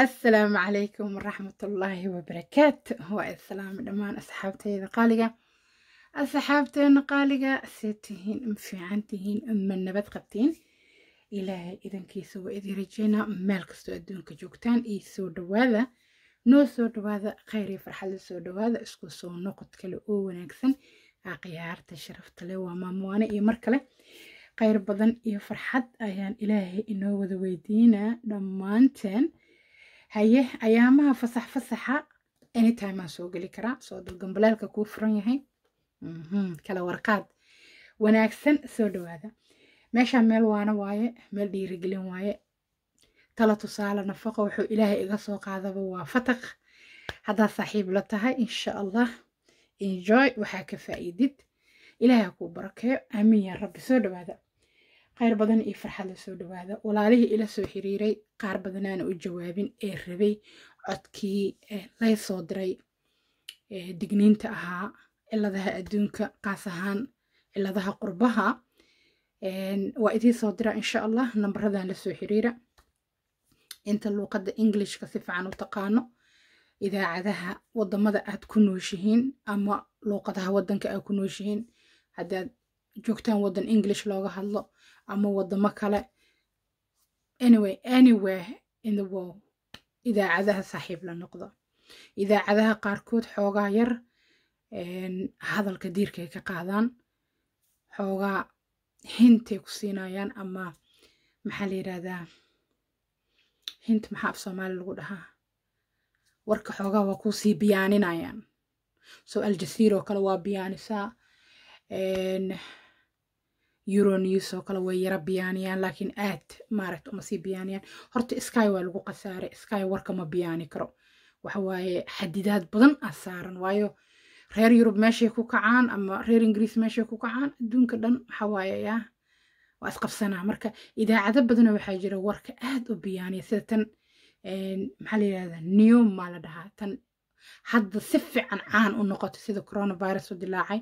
assalaamu calaykum waraxmatullaahi wabarakaatu waa islaam dhammaan asxaabteyda qaaliga asxaabteena qaaliga see tihiin ma um fiican tihiin um ma nabad qabtiin ilaahay idankiisa waa idin rajeynaa meel kastoo adduunka joogtaan iyo soo dhawaada noo soo dhawaada kheyr iyo farxadla soo dhawaada isku soo noqod kale oo wanaagsan aakhiyaarta sharafta leh waa maamuwaane iyo mar kale kheyr badan iyo farxad ayaan ilaahay inoo wada weydiinaa dhammaanteen haye ayaamaha fasax fasaxa anytime aan soo geli karaa soo dul gambalaalka kuu furan yahay mhm, kala warqaad wanaagsan soo dhawaada meeshaan meel waana waaye meel dhiirigelin waaye tala tusaale nafaqo wuxuu ilaahay iga soo qaadaba waa fataq haddaa saaxiib la tahay insha allah enjoy waxaa ka faa'iidid ilaahay kuu barakeeyo aamin yaa rabbi soo dhawaada kheyr badan iyo farxad lasoo dhawaada walaalihii ila soo xiriiray qaar badanaana u jawaabin ee rabay codkii laysoo diray digniinta ahaa ciladaha adduunka qaas ahaan ciladaha qurbaha waa idii soo dira insha allah nambaradan lasoo xiriira inta luuqada englishka si fiican u taqaano idaacadaha wadamada aad ku nooshihiin ama luuqadaha wadanka aad ku nooshihiin haddaad joogtaan wadan english looga hadlo ama wadamo kale anyway anywhere in the world idaacadaha saaxiib la noqdo idaacadaha qaarkood xoogaa yar hadalka diirkay ka qaadaan xoogaa hintay ku siinayaan ama maxaa la yidhaahdaa hint maxaa af soomaali lagu dhahaa warka xoogaa waa kuu sii biyaaninayaan so aljaziira oo kale waa biyaanisaa euronews oo kale way yara biyaaniyaan laakiin aad maaragta uma sii biyaaniyaan horta sky waa lagu khasaaray sky warka ma biyaani karo waxawaaye xadidaad badan aa saaran waayo reer yurub meeshay ku kacaan ama reer ingiriis meeshay ku kacaan adduunka dhan waxawaaye yaa waa isqabsanaa marka idaacado badana waxaa jira warka aad u biyaaniya sida tan maxaa la neom maa la dhahaa tan hadda si fiican caan u noqoto sida coronavirus u dilaacay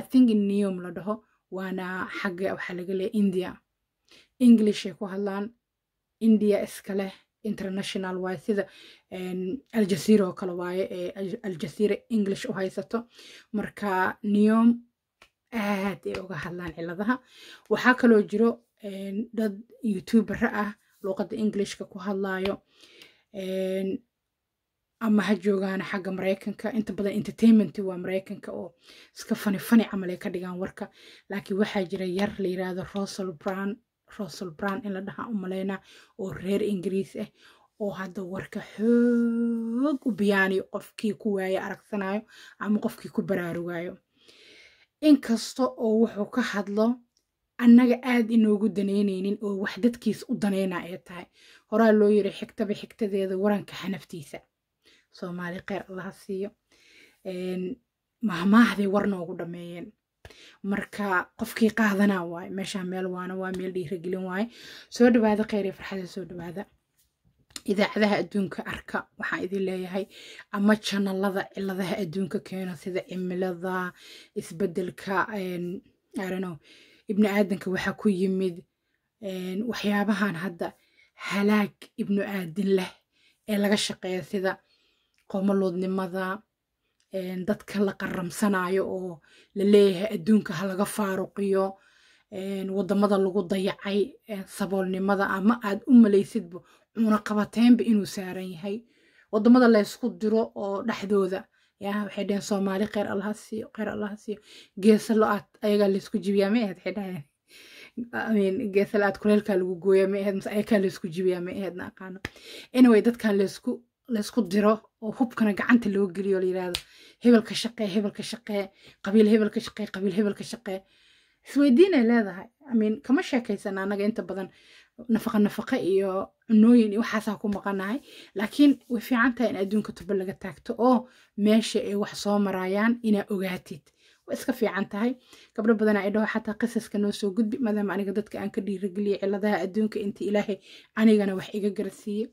i think neom la dhaho waana xagga waxaa laga leeya india englishay ku hadlaan india iska leh international waaye sida ehm, aljasiira oo kale waaye ee aljasiira english u haysato marka neom aad ay uga hadlaan ciladaha waxaa kaloo jiro ehm, dad youtubera ah luuqadda englishka ku hadlaayo ehm, ama ha joogaan xagga maraykanka inta badan entertainment waa mareykanka oo iska fani fani camal ka dhigaan warka laakiin waxaa jira yar la yiraahdo rosal brand rosal brand in la dhaha u oo reer ingiriis ah oo hadda warka xoog u biyaanayo qofkii ku waaye aragsanayo ama qofkii ku baraarugaayo inkasta oo wuxuu ka hadlo annaga aad inoogu danaynaynin oo wax dadkiis u danaynaa ee tahay horaa loo yiri xigtaba xigtadeeda waranka xanaftiisa soomaali kheyr allaha siiyo mahmaahday war noogu dhameeyeen marka qofkii qaadanaa waay meesha meel waana waa meel dhiiragelin waaye soo dhawaada kheyr iyo farxada soo dhawaada idaacadaha adduunka arka waxaan idin leeyahay ama janalada ciladaha adduunka keeno sida cimilada isbedelka arano ibni aadanka waxaa ku yimid waxyaabahan hadda halaag ibnu aadin leh ee laga shaqeeya sida qomoluudnimada eh, dadka la qaramsanayo oo laleeyahay adduunka halaga faaruqiyo eh, wadamada lagu dayacay eh, saboolnimada ama aad u malaysidba qabateenba inuu saaran yahay wadamada laysku diro oo dhexdooda waxay dhaheen soomaali kheyr allaha siiyo kheyr allaha siiyo geesalo aad ayagaa laysku jibiyaa ma ahayd waxay dhaheen geesala kuleelkaa lagu gooyaa ma ahayd mase ayakaa laysku jibiyaa ma ahayd aqaano anyway dadkan laysku laysku diro oo hubkana gacanta loo geliyo la yiraahdo hebelka shaqee hebelka shaqee qabiil hebelka shaqee qabiil hebelka shaqee isweydiin leedahay imean kama sheekaysan annaga inta badan nafaqa nafaqa iyo cunooyin iyo waxaasaa ku maqanahay laakiin way fiican tahay in adduunka tuba laga taagto oo meesha ay wax soo marayaan inaa ogaatid way iska fiican tahay gabdho badan ay xataa qisaska noo soo gudbi maadaama aniga dadka aan ka dhiirageliyay cilladaha adduunka inta ilaahay anigana wax iga garsiiyey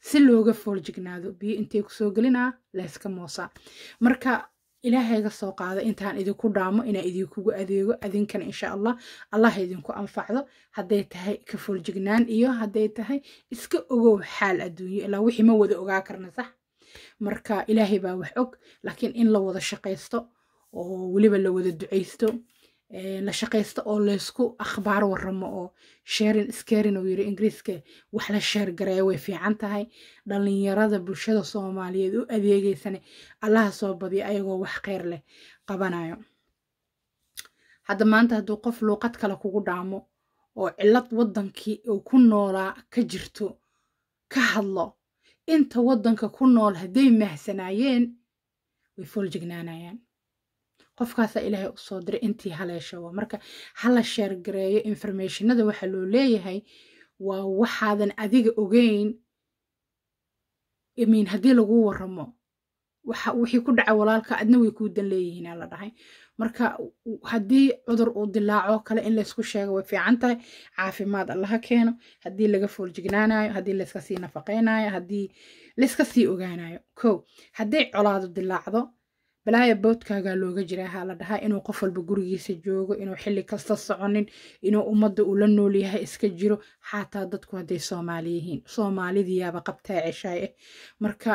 si looga foorjignaado biyo intay kusoo gelinaa layska moosa marka ilaahayga soo qaada intaan idinku dhaamo inaa idinkugu adeego adinkana insha allah allah idinku anfacdo hadday tahay ka fooljignaan iyo hadday tahay iska ogow xaal adduunyo ilaa wixii ma wada ogaa karna sax marka ilaahay baa wax og laakiin in la wada shaqaysto oo weliba la wada ducaysto la shaqaysta oo laysku akhbaar waramo oo sherin skerin uu yiri ingiriiska wax la sheer gareeya way fiican tahay dhallinyarada bulshada soomaaliyeed u adeegeysane allaha soo badiya ayagoo wax kheyr leh qabanayo hadda maanta hadduu qof luuqad kale kugu dhaamo oo cillad waddankii uu ku noolaa ka jirto ka hadlo inta waddanka ku nool hadday mahsanaayeen way fool jegnaanayaan qofkaasaa ilaahay usoo diray intii haleeshawa marka hala sheergareeyo informationada waxaa loo leeyahay waa waxaadan adiga ogeyn min haddii lagu waramo wixii ku dhaca walaalka adna way kuu dan leeyihiinaa la dhahay marka haddii cudur uu dilaaco kale in laysku sheego way fiican tahay caafimaad allaha keeno haddii laga fooljignaanayo haddii layska sii nafaqeynayo haddii layska sii ogaanayo ko hadday colaado dilaacdo balaaya boodkaagaa looga jiraa haa la dhahaa inuu qof walba gurigiisa joogo inuu xilli kasta soconin inuu ummadda uu nool yahay iska jiro xaataa dadku hadday soomaali yihiin soomaalidiyaaba qabtaa ceshaay ah marka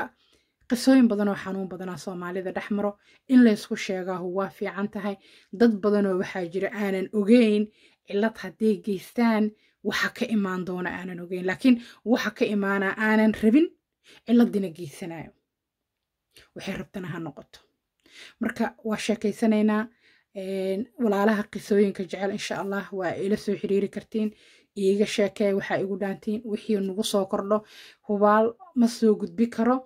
qisooyin badan oo xanuun badanaa soomaalida dhexmaro in laysku sheegaahu waa fiican tahay dad badanoo waxaa jira aanan ogeyn cilad hadday geystaan waxa ka imaan doona aanan ogeyn laakiin waxa ka imaanaa aanan rabin ciladina geysanayo waxay rabtana ha noqoto marka waa sheekaysanaynaa walaalaha qisooyinka jecel insha allah waa ila soo xiriiri kartiin iiga sheekee waxaa igu dhaantiin wixii nagu soo kordho hubaal ma soo gudbi karo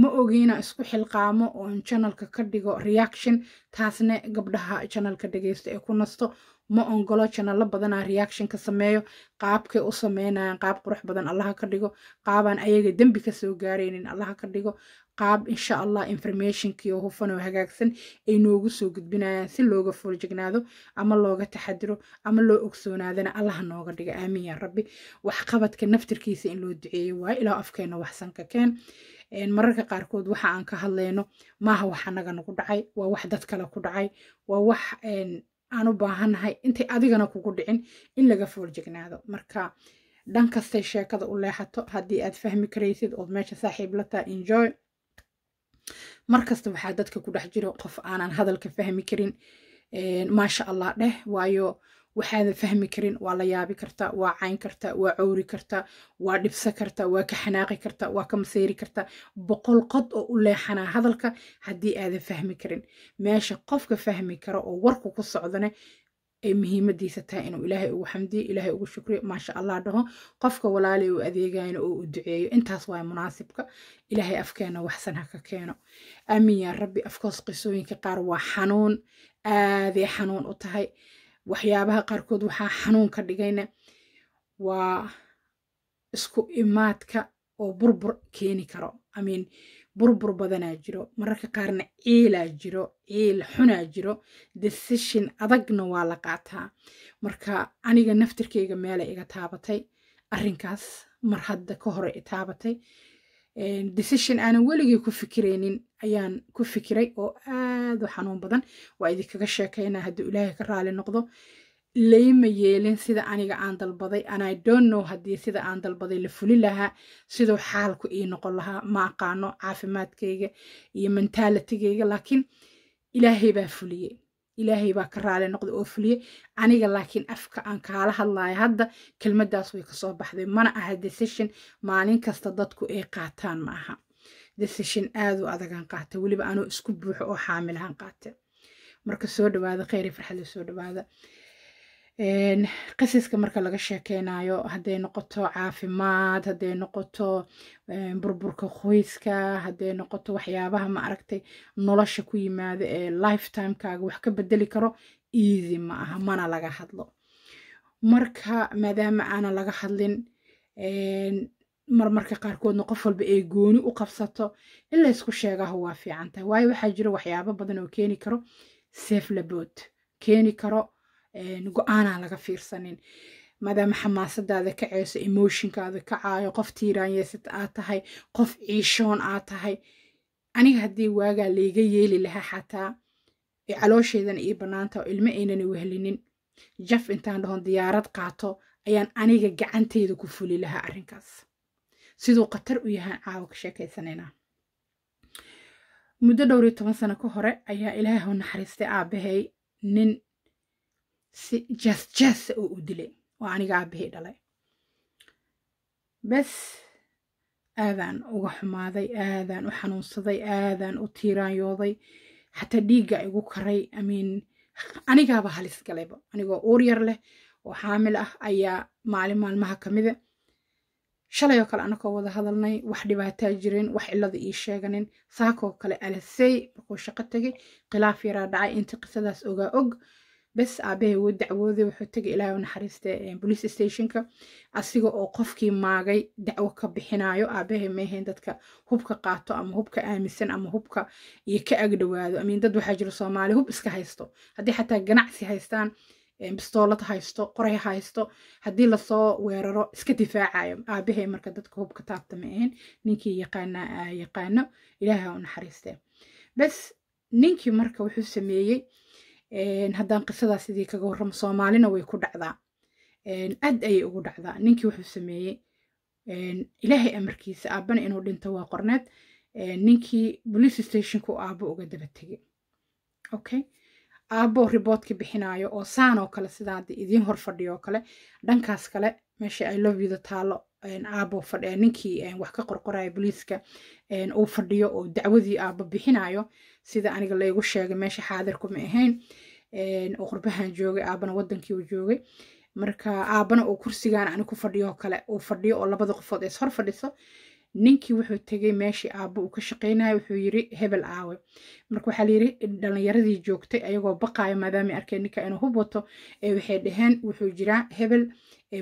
ma ogi inaan isku xilqaamo oon janalka ka dhigo reaction taasne gabdhaha janalka dhegeysto ee ku nasto ma ongolo janalo badanaa reaction ka sameeyo qaabkay u sameynayaan qaab qurux badan allaha ka dhigo qaabaan ayaga dembi kasoo gaaraynin allaha ka dhigo qaab insha allah informationkii oo hufan oo hagaagsan ay noogu soo gudbinayaan si looga foorjignaado ama looga taxadiro ama loo ogsoonaadana allaha nooga dhiga aamiin yaa rabbi waxqabadka naftirkiisa in loo duceeyo waayo ilaa afkeena waxsan ka keen mararka qaarkood waxa aan ka hadlayno maaha wax anaga nagu dhacay waa wax dad kale ku dhacay waa wax aan u baahannahay intay adigana kugu dhicin in laga foorjignaado marka dhan kastay sheekada u leexato haddii aad fahmi karaysid ood meesha saaxiib la taha enjoy markasta waxaa dadka ku dhex jira qof aanan hadalka fahmi karin maasha allah dheh waayo waxaadan fahmi karin waa la yaabi kartaa waa cayn kartaa waa cowri kartaa waa dhibsa kartaa waa ka xanaaqi kartaa waa ka maseeri kartaa boqol qod oo u leexanaa hadalka haddii aadan fahmi karin meesha qofka fahmi kara oo warku ku socdane ay muhiimadiisa tahay inuu ilaahay ugu xamdiyo ilaahay ugu shukriyo maasha allah dhaho qofka walaalay uu adeegayno oo u duceeyo intaas waay munaasibka ilaahay afkeena waxsan ha ka keeno aamiin yaa rabbi afkoos qisooyinka qaar waa xanuun aaday xanuun u tahay waxyaabaha qaarkood waxaa xanuun ka dhigayna waa isku imaadka oo burbur keeni karo amiin burbur badanaa jiro mararka qaarna ciilaa jiro ciil xunaa jiro desishin adagna waa la qaataa marka aniga naftirkayga meela iga taabatay arinkaas mar hadda ka hore itaabatay decision aanan weligay ku fikiraynin ayaan ku fikiray oo aad u xanuun badan waa idinkaga sheekaynaa haddii ilaahay ka raali noqdo layma yeelin sida aniga aan dalbaday ani donno haddii sida aan dalbaday la fuli lahaa siduu xaalku ii noqon lahaa ma aqaano caafimaadkayga iyo mentaalitigayga laakiin ilaahay baa fuliyey ilaahay baa ka raali noqday oo fuliyey aniga laakiin afka aan kaala hadlayo hadda kelmadaas way kasoo baxday mana aha decision maalin kasta dadku ay qaataan ma aha decision aad adagaan qaatay weliba anoo isku buuxo oo xaamilahan qaatay marka soo dhawaada kheyri farxadle soo dhawaada qisaska marka laga sheekeynayo haday noqoto caafimaad haday noqoto burburka qoyska haday noqoto waxyaabaha maaragtay nolosha ku yimaada ee lifetimekaaga wax ka bedeli karo easy ma aha mana laga hadlo marka maadaama aanan laga hadlin marmarka qaarkoodna qof walba ee gooni u qabsato in laysku sheegaho waa fiican waayo waxaa jira waxyaaba badan oo keeni karo seflabood keeni karo go-aanaan laga fiirsanin maadaama xamaasadaada kacayso emotionkaada kacaayo qof tiiraanyeysad aa tahay qof ciishoon aa tahay aniga haddii waagaa layga yeeli lahaa xataa caloosheydan io banaanta oo ilmo aynan wehlinin jaf intaan dhahon diyaarad qaato ayaan aniga gacanteeda ku fuli lahaa arrinkaas siduu khatar u yahaan caawa ka sheekaysanaynaa muddo dhowr iyo toban sano ka hore ayaa ilaahu naxariistay aabbahay nin si jaasjaasa oo u dilay oo aniga aabihii dhalay bes aadaan uga xumaaday aadaan u xanuunsaday aadaan u tiiraanyooday xataa dhiigga igu karay amiin anigaaba halis galayba anigoo uur yar leh oo xaamil ah ayaa maalin maalmaha ka mida shalay oo kale anakoo wada hadalnay wax dhibaataa jirin wax cilada ii sheeganin saakoo kale alasey markuu shaqo tegay khilaaf yaraa dhacay inta qisadaas ogaa og bes aabbahay uga dacwooday wuxuu tegay ilaahay u naxariista bolice eh, stationka asiga oo qofkii maagay dacwo ka bixinayo aabbahay meehayn dadka hubka qaato ama hubka aaminsan ama hubka iyo ka agdhowaado amiin dad waxaa jiro soomaali hub iska haysto haddii xataa ganacsi haystaan bistoolad eh, haysto qoray haysto haddii lasoo weeraro iska difaacayo aabahay marka dadka hub taabta ma ahayn ninkii yaqaana yaqaano ilaaha u naxariistee bes ninkii marka wuxuu sameeyey haddaan qisadaas sidii kaga warramo soomaalina way ku dhacdaa aad ayay ugu dhacdaa ninkii wuxuu sameeyey ilaahay amarkiisa aabana inuu dhinto waa qorneed ninkii police stationka u aabo uga daba tegey okay aabbo riboodka bixinayo oo saanoo kale sidaa hadda idiin hor fadhiyo oo kale dhankaas kale meesha ay lovyda taalo aabo ninkii wax ka qorqoraya booliiska uu fadhiyo oo dacwadii aabo bixinayo sida aniga laygu sheegay meesha xaadir kuma ahayn oo qurbahan joogay aabana wadankiiu joogay marka aabana uu kursigaan ani ku fadhiyo kale uu fadhiyo oo labada qofood ays hor fadhiso ninkii wuxuu tegay meeshii aabbo uu ka shaqeynaya wuxuu yiri hebel aawe marka waxaa layiri dhalinyaradii joogtay ayagoo baqaayo maadaama arkee ninka inuu hub wato waxay dhaheen wuxuu jiraa hebel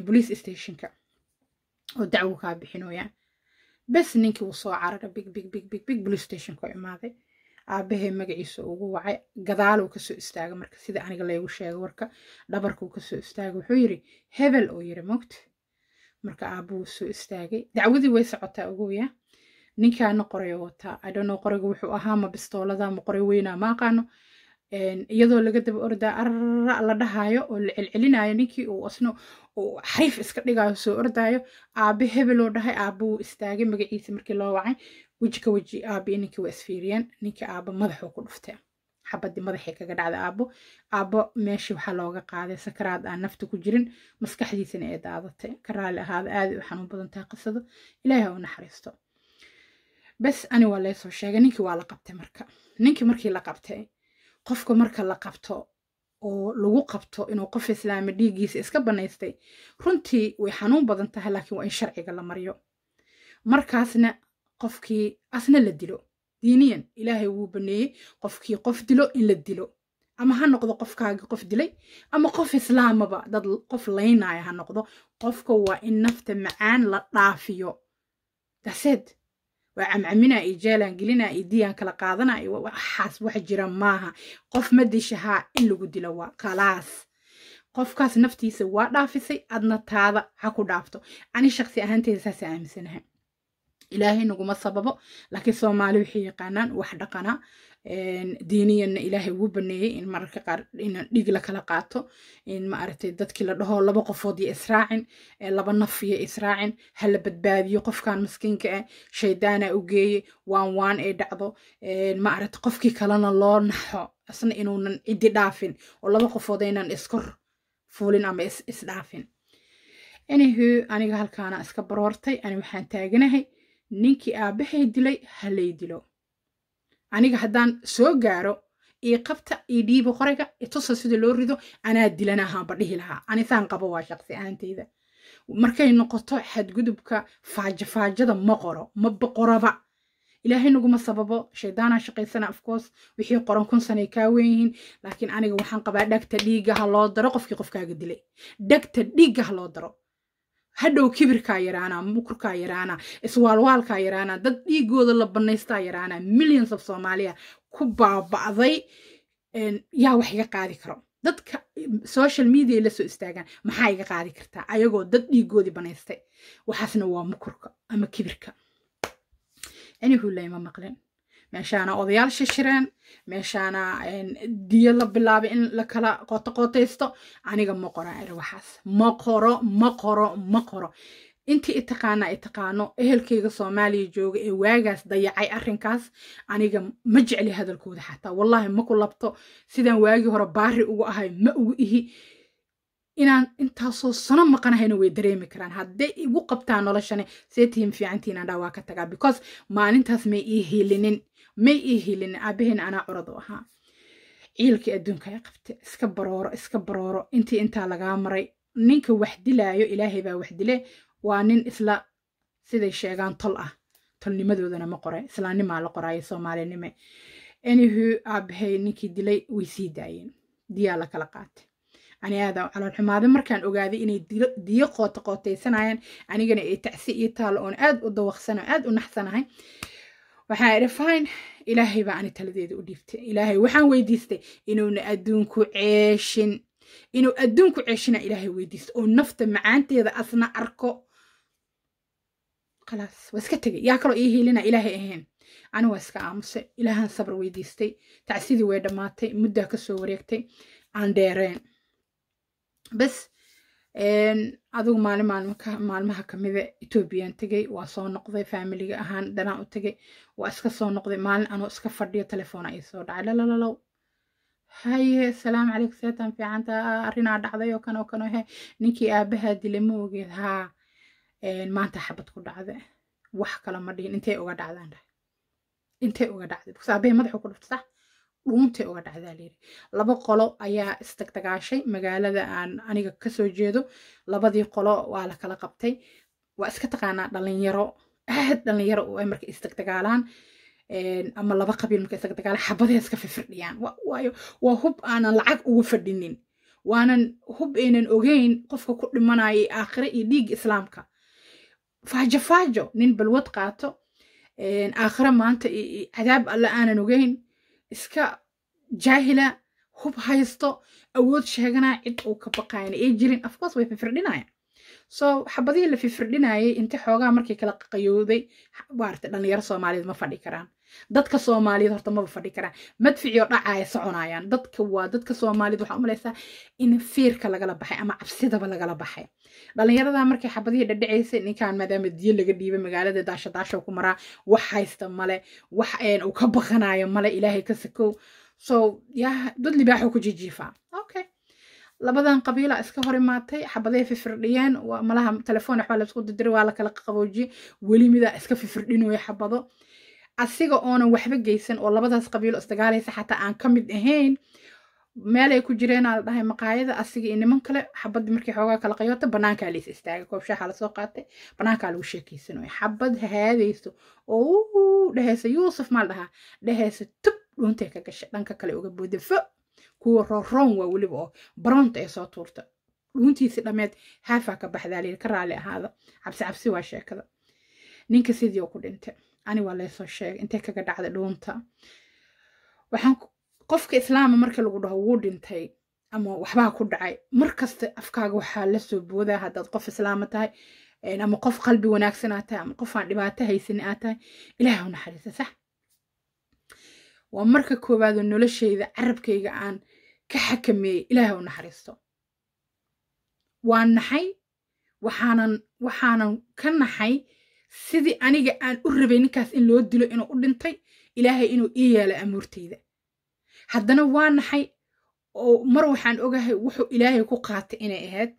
bolice stationka oo dacwo kaa bixinooyaan bes ninkii wuu soo cararay big big big big big bolice stationka oo imaaday aabahee magaciisa ugu wacay gadaaluu kasoo istaagay marka sida aniga laygu sheegay warka dhabarkuu kasoo istaagay wuxuu yiri hebel oo yiri mogta marka aabuu soo istaagay dacwadii way socotaa ogoya ninkaana qorayo wataa idhano qorayga wuxuu ahaa ma bistoolada ma qoray weynaa ma aqaano iyadoo laga daba orda ara la dhahaayo oo la celcelinayo ninkii uu asno uu xariif iska dhigaayo soo ordaayo aabe hebeloo dhahay aabe wuu istaagay magaciisa markii loo wacay wejika ka weji aabe ninkii waa isfiiriyeen ninkii aabe madaxuu ku dhuftay xabadii madaxa kaga dhacday aabo aabo meeshii waxaa looga qaaday sakaraad aan nafta ku jirin maskaxdiisana ee daadatay ka ahaada aaday xanuun badan tahay qisadu ilaahay u naxariisto bes ani waa laysoo sheegay ninkii waa la qabtay marka ninkii markii la qabtay qofka marka la qabto oo lagu qabto inuu qof islaama dhiiggiisa iska banaystay runtii way xanuun badan tahay laakiin waa in sharciga la maryo markaasna qofkii asna la dilo diiniyan ilaahay wuu baneeyey qofkii qof dilo in la dilo ama ha noqdo qofkaagii qof dilay ama qof islaamaba dad qof laynaya ha noqdo qofka waa in nafta macaan la dhaafiyo daseed waa camcaminaa iyo jaalaan gelinaa iyo diyaan kala qaadanaa iyo waxaas wax jira maaha qof ma dishahaa in lagu dilo waa khalaas qofkaas naftiisa waa dhaafisay adna taada ha ku dhaafto ani shaqsi ahaanteeda saasa aaminsanahay ilaahay naguma sababo laakiin soomaali waxay yaqaanaan wax dhaqana diiniyanna ilaahay ugu baneeyey in mararka qaar inaan dhig la kala qaato in maaragtay dadkii la dhaho laba qofood iyo israacin laba naf iyo israacin hala badbaadiyo qofkan maskiinka ah shaydaana u geeye waan waan ay dhacdo maaragtay qofkii kalena loo naxo isna inuunan cidi dhaafin oo laba qofood aynan iskor fuulin ama isdhaafin anhu aniga halkaana iska baroortay ani waxaan taaganahay ninkii aabbahay dilay ha lay dilo aniga haddaan soo gaaro ii qabta ii dhiibo qorayga tusa sida loo rido anaa dilan ahaanba dhihi lahaa anitaan qabo waa shaqsi ahaantayda markay noqoto xadgudubka faajafaajada ma qoro ma boqoraba ilaahay naguma sababo shaydaanaa shaqaysana afcourse wixii qoran kun sanay kaa weyn yihiin laakiin aniga waxaan qabaa dhagta dhiigga loo daro qofkii qofkaaga dilay dhagta dhiigga ha loo daro hadhow kibirkaa yaraana mukurkaa yaraanaa iswaalwaalkaa yaraanaa dad dhiigooda la banaystaa yaraanaa millions of soomaaliya ku baaba'day yaa wax iga qaadi karo dadka mm, social media la soo istaagaan maxaa iga qaadi kartaa ayagoo dad dhiigoodii banaystay waxaasna waa mukurka ama kibirka anihulaima maqlin meeshaana odayaal shishireen meeshaana diyo la bilaabay in lakala qootoqootaysto aniga ma qoran eri waxaas ma qoro ma qoro ma qoro intii itaqaanaa itaqaano ehelkayga soomaaliya jooga ee waagaas dayacay arrinkaas aniga ma jecli hadalkooda xataa wallaahi ma ku labto sidaan waagii hore baari ugu ahay ma ugu ihi inaan intaasoo sano maqanahayna way dareemi karaan hadday igu qabtaan noloshani see fiicantiinaan dhaa waa ka tagaa because maalintaas may ii hiilinin may ii hilin aabaheen anaa curad u ahaa ciilkii adduunka ay qabta iska barooro iska barooro intii intaa lagaa maray ninka wax dilaayo ilaahay baa wax dile waa nin isla siday sheegaan tol ah tolnimadoodana ma qore islaanimaa la qoraayo soomaalinime anihu aabahay ninkii dilay way sii daayeen diyaa la kala qaatay ani aada caloolxumaada markaan ogaaday inay diyo qooto qootaysanayaan anigana ay tacsi iyo taalo oon aad u dawaqsan oo aad u naxsanahay waxaa idhi fine ilaahay baa ani taladeeda u dhiibtay ilaahay waxaan weydiistay inuuna adduunku ceeshin inuu adduunku ceeshina ilaahay weydiista oo nafta macaanteeda asna arko khalaas waa iska tegay yaa kaloo ii hiilina ilaahay ahayn ani waa iska aamusay ilaahan sabr weydiistay tacsidii way dhammaatay muddaa kasoo wareegtay aan dheereen bas adugu maalin maalmaha kamida etoobiyan tegay waa soo noqday faamiliga ahaan dhanaan u tegay waa iska soo noqday maalin anoo iska fadhiyo telefoon ay soo dhacay lalalalow haye asalaamu calaykum seetan fiicanta arrinaa dhacday oo kan oo kan oo ninkii aabahaa dilay ma ogeed haa maanta xabad ku dhacda wax kale ma dhihin intay uga dhacdaan dhahay intay uga dhacday because aabahey madaxuu ku dhuftay sax dhuunta uga dhacdaa layiri laba qolo ayaa istagtagaashay magaalada aan aniga kasoo jeedo labadii qolo waa la kala qabtay waa iska taqaanaa dhalinyaro aad dhalinyaro oo ay marka istagtagaalaan ama laba qabiil marka istagtagaalaan xabadee iska fifirdhiyaan waayo waa hub aanan lacag ugu fadhinin waanan hub aynan ogeyn qofka ku dhimanaya aakhire iyo dhiig islaamka faajo faajo nin balwad qaato aakhire maanta cadaab alle aanan ogeyn iska jaahila hub haysto awood sheeganaa cid uu ka baqayan ee jirin afkoos way firfirdhinaya soo xabadihii la fifirdhinayay inti xoogaa markii kala qayowday maarata dhalinyaro soomaaliyeed ma fadhi karaan dadka soomaaliyeed horta maba fadhi karaan madficiyo dhacaaya soconayaan dadka waa dadka soomaaliyeed waxaa umalaysaa in fiirka lagala baxay ama cabsidaba lagala baxay dhalinyarada markay xabadihii dhadhacaysay ninkan maadaama diyo laga dhiibay magaalada daasha daasha ku maraa wax haysta male wax uu ka baqanayo male ilaahay ka sakow so ya dad libaaxo ku jijiifaa okay labadan qabiila iska hor imaatay xabaday fifirdhiyeen malaha telefoon waxbaa laisku didiri waa lakala qaboojiye weli midaa iska fifirdhinoya xabado asiga oonan waxba geysan oo labadaas qabiilo isdagaalaysa xataa aan ka mid ahayn meelay ku jireenaa la dhahay maqaayada asiga iyo niman kale xabadii markii xoogaa kala qayoota banaankaa lays istaaga koob lasoo qaatay banaankaa lagu sheekaysanaya xabad hahaadayso oo dhehaysa yuusuf maa la dhahaa dhehaysa tub dhuuntay ka gashay dhanka kale uga booda kuwa rooroon waa weliba oo baroonta ee soo tuurta dhuuntiisii dhameed haafa ka baxdaa leyii ka raali ahaada cabsi waa sheekada ninka sidii oo ku dhintay ani waa laysoo sheegay intay kaga dhacda dhuunta waxaan qofka islaama marka lagu dhaho wuu dhintay ama waxbaa ku dhacay mar kasta afkaaga waxaa lasoo boodaa haddaad qof islaama tahay ama qof qalbi wanaagsan aad tahay ama qof aan dhibaato haysanin aa tahay ilaahu naxariisa sax waa marka koowaadoo noloshayda carabkayga aan ka xakameeyey ilaahay u naxariisto waa naxay waxaanan waxaanan ka naxay sidii aniga aan u rabay ninkaas in loo dilo inuu u dhintay ilaahay inuu ii yeelay amuurtayda haddana waa naxay oo mar waxaan ogahay wuxuu ilaahay ku qaatay inay ahayd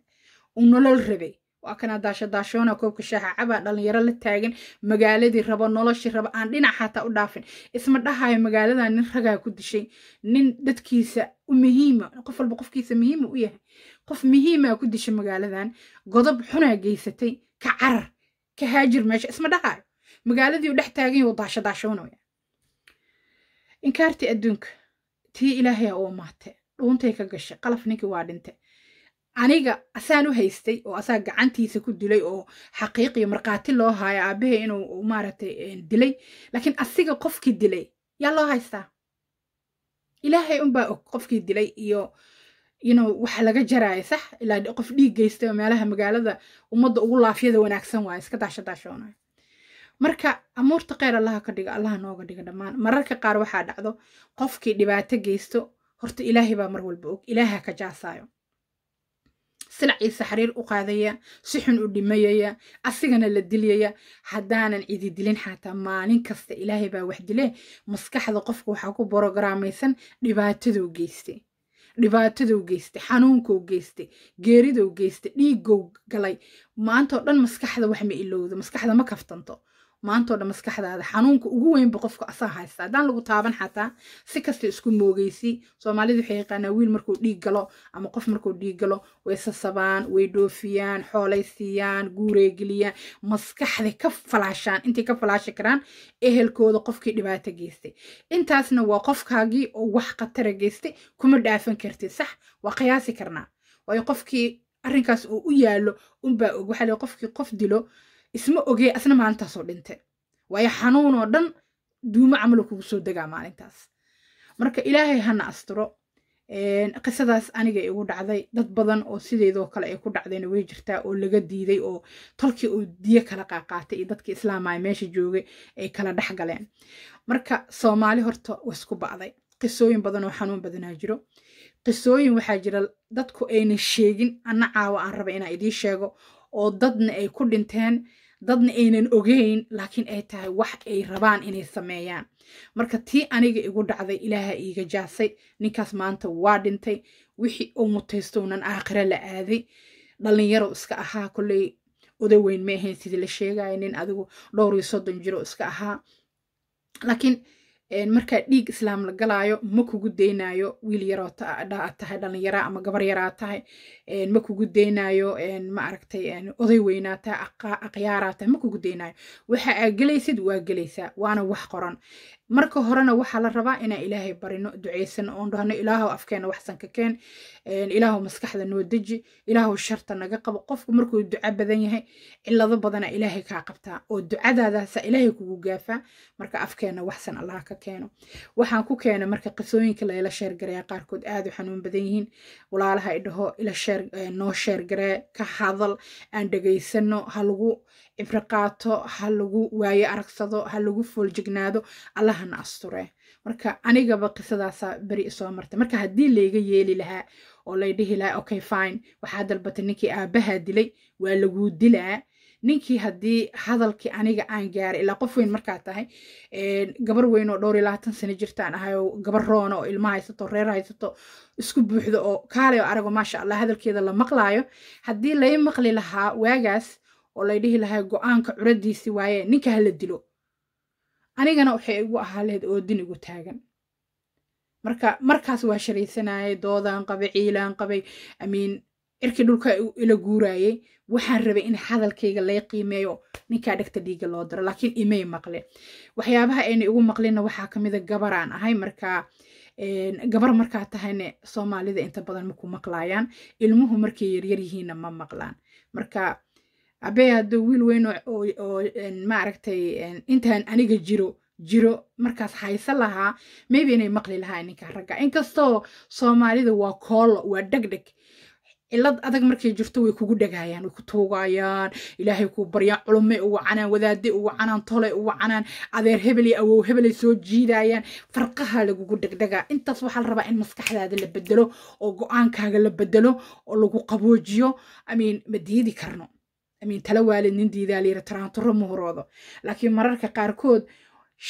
uu nolol rabay waa kana daasha daashoona koobka shaaxa cabaa dhalinyaro la taagan magaaladii rabo noloshii raba aan dhinac xataa u dhaafin isma dhahayo magaaladan nin ragaa ku dishay nin dadkiisa muhiima qof walba qofkiisa muhiima u yahay qof muhiimaa ku dishay magaaladan godob xunaa geysatay ka carar ka haajir meesha isma dhahayo magaaladii u dhex taagan daasha daashoonaya inkaartii adduunka tii ilaahay a u amaate dhuuntay ka gashay qalaf ninkii waa dhintay aniga asaan u haystay oo asaa gacantiisa ku dilay oo xaqiiqiyo markhaati loo haayo aabahey inuu maaragtay eh, dilay laakiin asiga qofkii dilay yaa loo haystaa ilaahay unbaa og qofkii dilay iyo inuu waxa laga jaraayo sax ilaa qof dhiig geystay oo meelaha magaalada ummadda ugu laafyada wanaagsan waayo iska daashadaashoonayo marka amuurta kheyr allaha ka dhiga allaha nooga dhiga dhammaan mararka qaar waxaa dhacdo qofkii dhibaato geysto horta ilaahay baa mar walba og ilaaha ka jaasaayo sinaciisa xariir u qaadaya si xun u dhimayaya asigana la dilyaya haddaanan cidi dilin xataa maalin kasta ilaahay baa wax dile maskaxda qofka waxaa ku borogaraameysan dhibaatadou geystay dhibaatadou geystay xanuunkou geystay geeridou geystay dhiigow galay maantoo dhan maskaxda wax ma ilowdo maskaxda ma kaftanto maantoo dhan maskaxdaada xanuunka ugu weynba qofka asaa haysta haddaan lagu taaban xataa si kasta isku moogeysi soomaalidu waxay yaqaanaa wiil markuu dhiig galo ama qof markuu dhiig galo way sasabaan way dhoofiyaan xoolay siiyaan guuray geliyaan maskaxday ka falaashaan intay ka falaashi karaan ehelkooda qofkii dhibaato geystay intaasna waa qofkaagii oo wax khatara geystay kuma dhaafan kartid sax waa qiyaasi karnaa waayo qofkii arrinkaas uu u yaallo unbaa og waxaa le qofkii qof dilo isma ogee asna maalintaasoo dhinte waayo xanuunoo dhan duumo camalo kugu soo degaa maalintaas marka ilaahay hana asturo qisadaas aniga igu dhacday dad badan oo sideedoo kale ay ku dhacdayna way jirtaa oo laga diiday oo tolkii oo diyo kala qaaqaatay iyo dadkii islaamaya meesha joogay ay kala dhex galeen marka soomaali horta waisku ba'day qisooyin badan oo xanuun badanaa jiro qisooyin waxaa jira dadku ayna sheegin ana caawo aan raba inaa idiin sheego oo dadna ay ku dhinteen dadna aynan ogeyn laakiin ay tahay wax ay rabaan inay sameeyaan marka tii aniga igu dhacday ilaaha iiga jaasay ninkaas maanta waa dhintay wixii uu mutaystownan aakhira la aaday dhallinyarow iska ahaa kolley oda weyn ma ahayn sidii la sheegaya nin adigu dhowr iyo soddon jiro iska ahaa laakiin markaa dhiig islaam la galaayo ma kugu deynaayo wiil yaroo tahay dhallinyara ama gabar yaraa tahay ma kugu deynaayo ma aragtay oday weynaa tahay aqyaaraa tahay ma kugu deynaayo waxa aa gelaysid waa gelaysaa waana wax qoran marka horena waxaa la rabaa inaan ilaahay barino ducaysano oon dhahno ilaahow afkeena waxsan ka keen ilaahow maskaxda noo deji ilaahow sharta naga qabo qofku markuu duca badan yahay cilado badana ilaahay kaa qabtaa oo ducadaadaasa ilaahay kugu gaafaa marka afkeena waxsan allaha ka keeno waxaan ku keena marka qisooyinka layla sheergareeya qaarkood aad u xanuun badan yihiin walaalaha idhaho noo sheergaree ka hadal aan dhegaysano halagu cibro ha lagu waayo aragsado ha lagu fooljignaado allahana asture marka anigaba qisadaasa beri isoo martay marka haddii layga yeeli lahaa oo lay dhihi lahaa okay fine waxaa dalbatay ninkii aabahaa dilay waa laguu dilaa ninkii haddii hadalkii aniga aan gaaray ilaa qof weyn markaa tahay gabar weyn dhowr iyo sano jirtaan ahay gabar roona oo ilma haysato reer haysato isku buuxdo oo kaalay oo arago maasha allah hadalkeeda la maqlaayo haddii lay maqli lahaa waagaas oo lay dhihi lahay go-aanka curadiisi waaye ninka hala dilo anigana waxay igu ahaa lahayd oodin igu taagan marka markaas waa sharaysanayay doodaan qabay ciilaan qabay amiin cirkii dhulka ila guuraayey waxaan rabay in hadalkayga lay qiimeeyo ninkaa dhegta dhiiga loo daro laakiin imay maqle waxyaabaha ayna igu maqlinna waxaa ka gabaraan ahay markaa gabar markaa tahayne soomaalida inta badan maku maqlaayaan ilmuhu markay yaryar yihiinna ma maqlaan marka abey hadda wiil weyn oo maaragtay intaan aniga jiro jiro markaas haysa lahaa maybe inay maqli lahaa ninka ragga inkastoo soomaalida waa koolo waa dhegdheg cilad adag markay jirto way kugu dhagayaan way ku tuugayaan ilaahay kuu baryaan culumay uga canaan wadaadday uga canaan tolay uga canaan adeer hebel awow hebelay soo jiidayaan farqaha lagugu dhegdhagaa intaas waxaa la rabaa in maskaxdaada la bedelo oo go-aankaaga la bedelo oo lagu qaboojiyo amiin ma diidi karno tala waalid nin diidaalyira taraanturo muhuroodo laakiin mararka qaarkood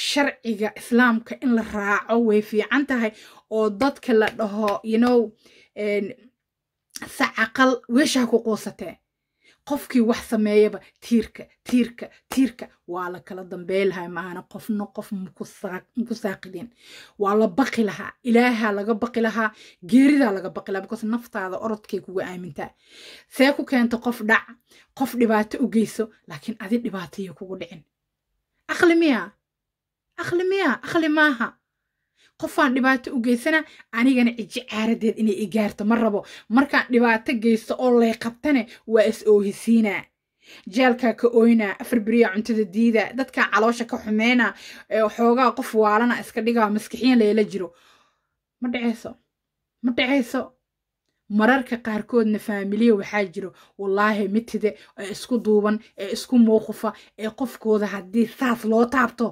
sharciga islaamka in la raaco way fiican tahay oo dadka la dhaho you know sacaqal weesha ha ku quusatee qofkii wax sameeyaba tiirka tiirka tiirka waa la kala dambeelaha maana qofna qof muku saaqidin waa la baqi lahaa ilaahaa laga baqi lahaa geeridaa laga baqi lahaa because naftaada orodkay kugu aamintaa see ku keenta qof dhac qof dhibaato u geyso laakiin adi dhibaataya kugu dhicin aqli miya aqli miya aqli maaha qofaan dhibaato u geysana anigana ciji caaradeed inay i gaarto ma rabo markaan dhibaato geysto oo lay qabtane waa is oohisiina jaalkaa ka oyna afar beriya cuntada diida dadkaa caloosha ka xumeyna xoogaa qof waalana iska dhigaa maskixiin layla jiro ma dhaceyso ma dhaceyso mararka qaarkoodna faamiliya waxaa jiro wallaahi mitide ee isku duuban ee isku muuqufa ee qofkooda haddii saas loo taabto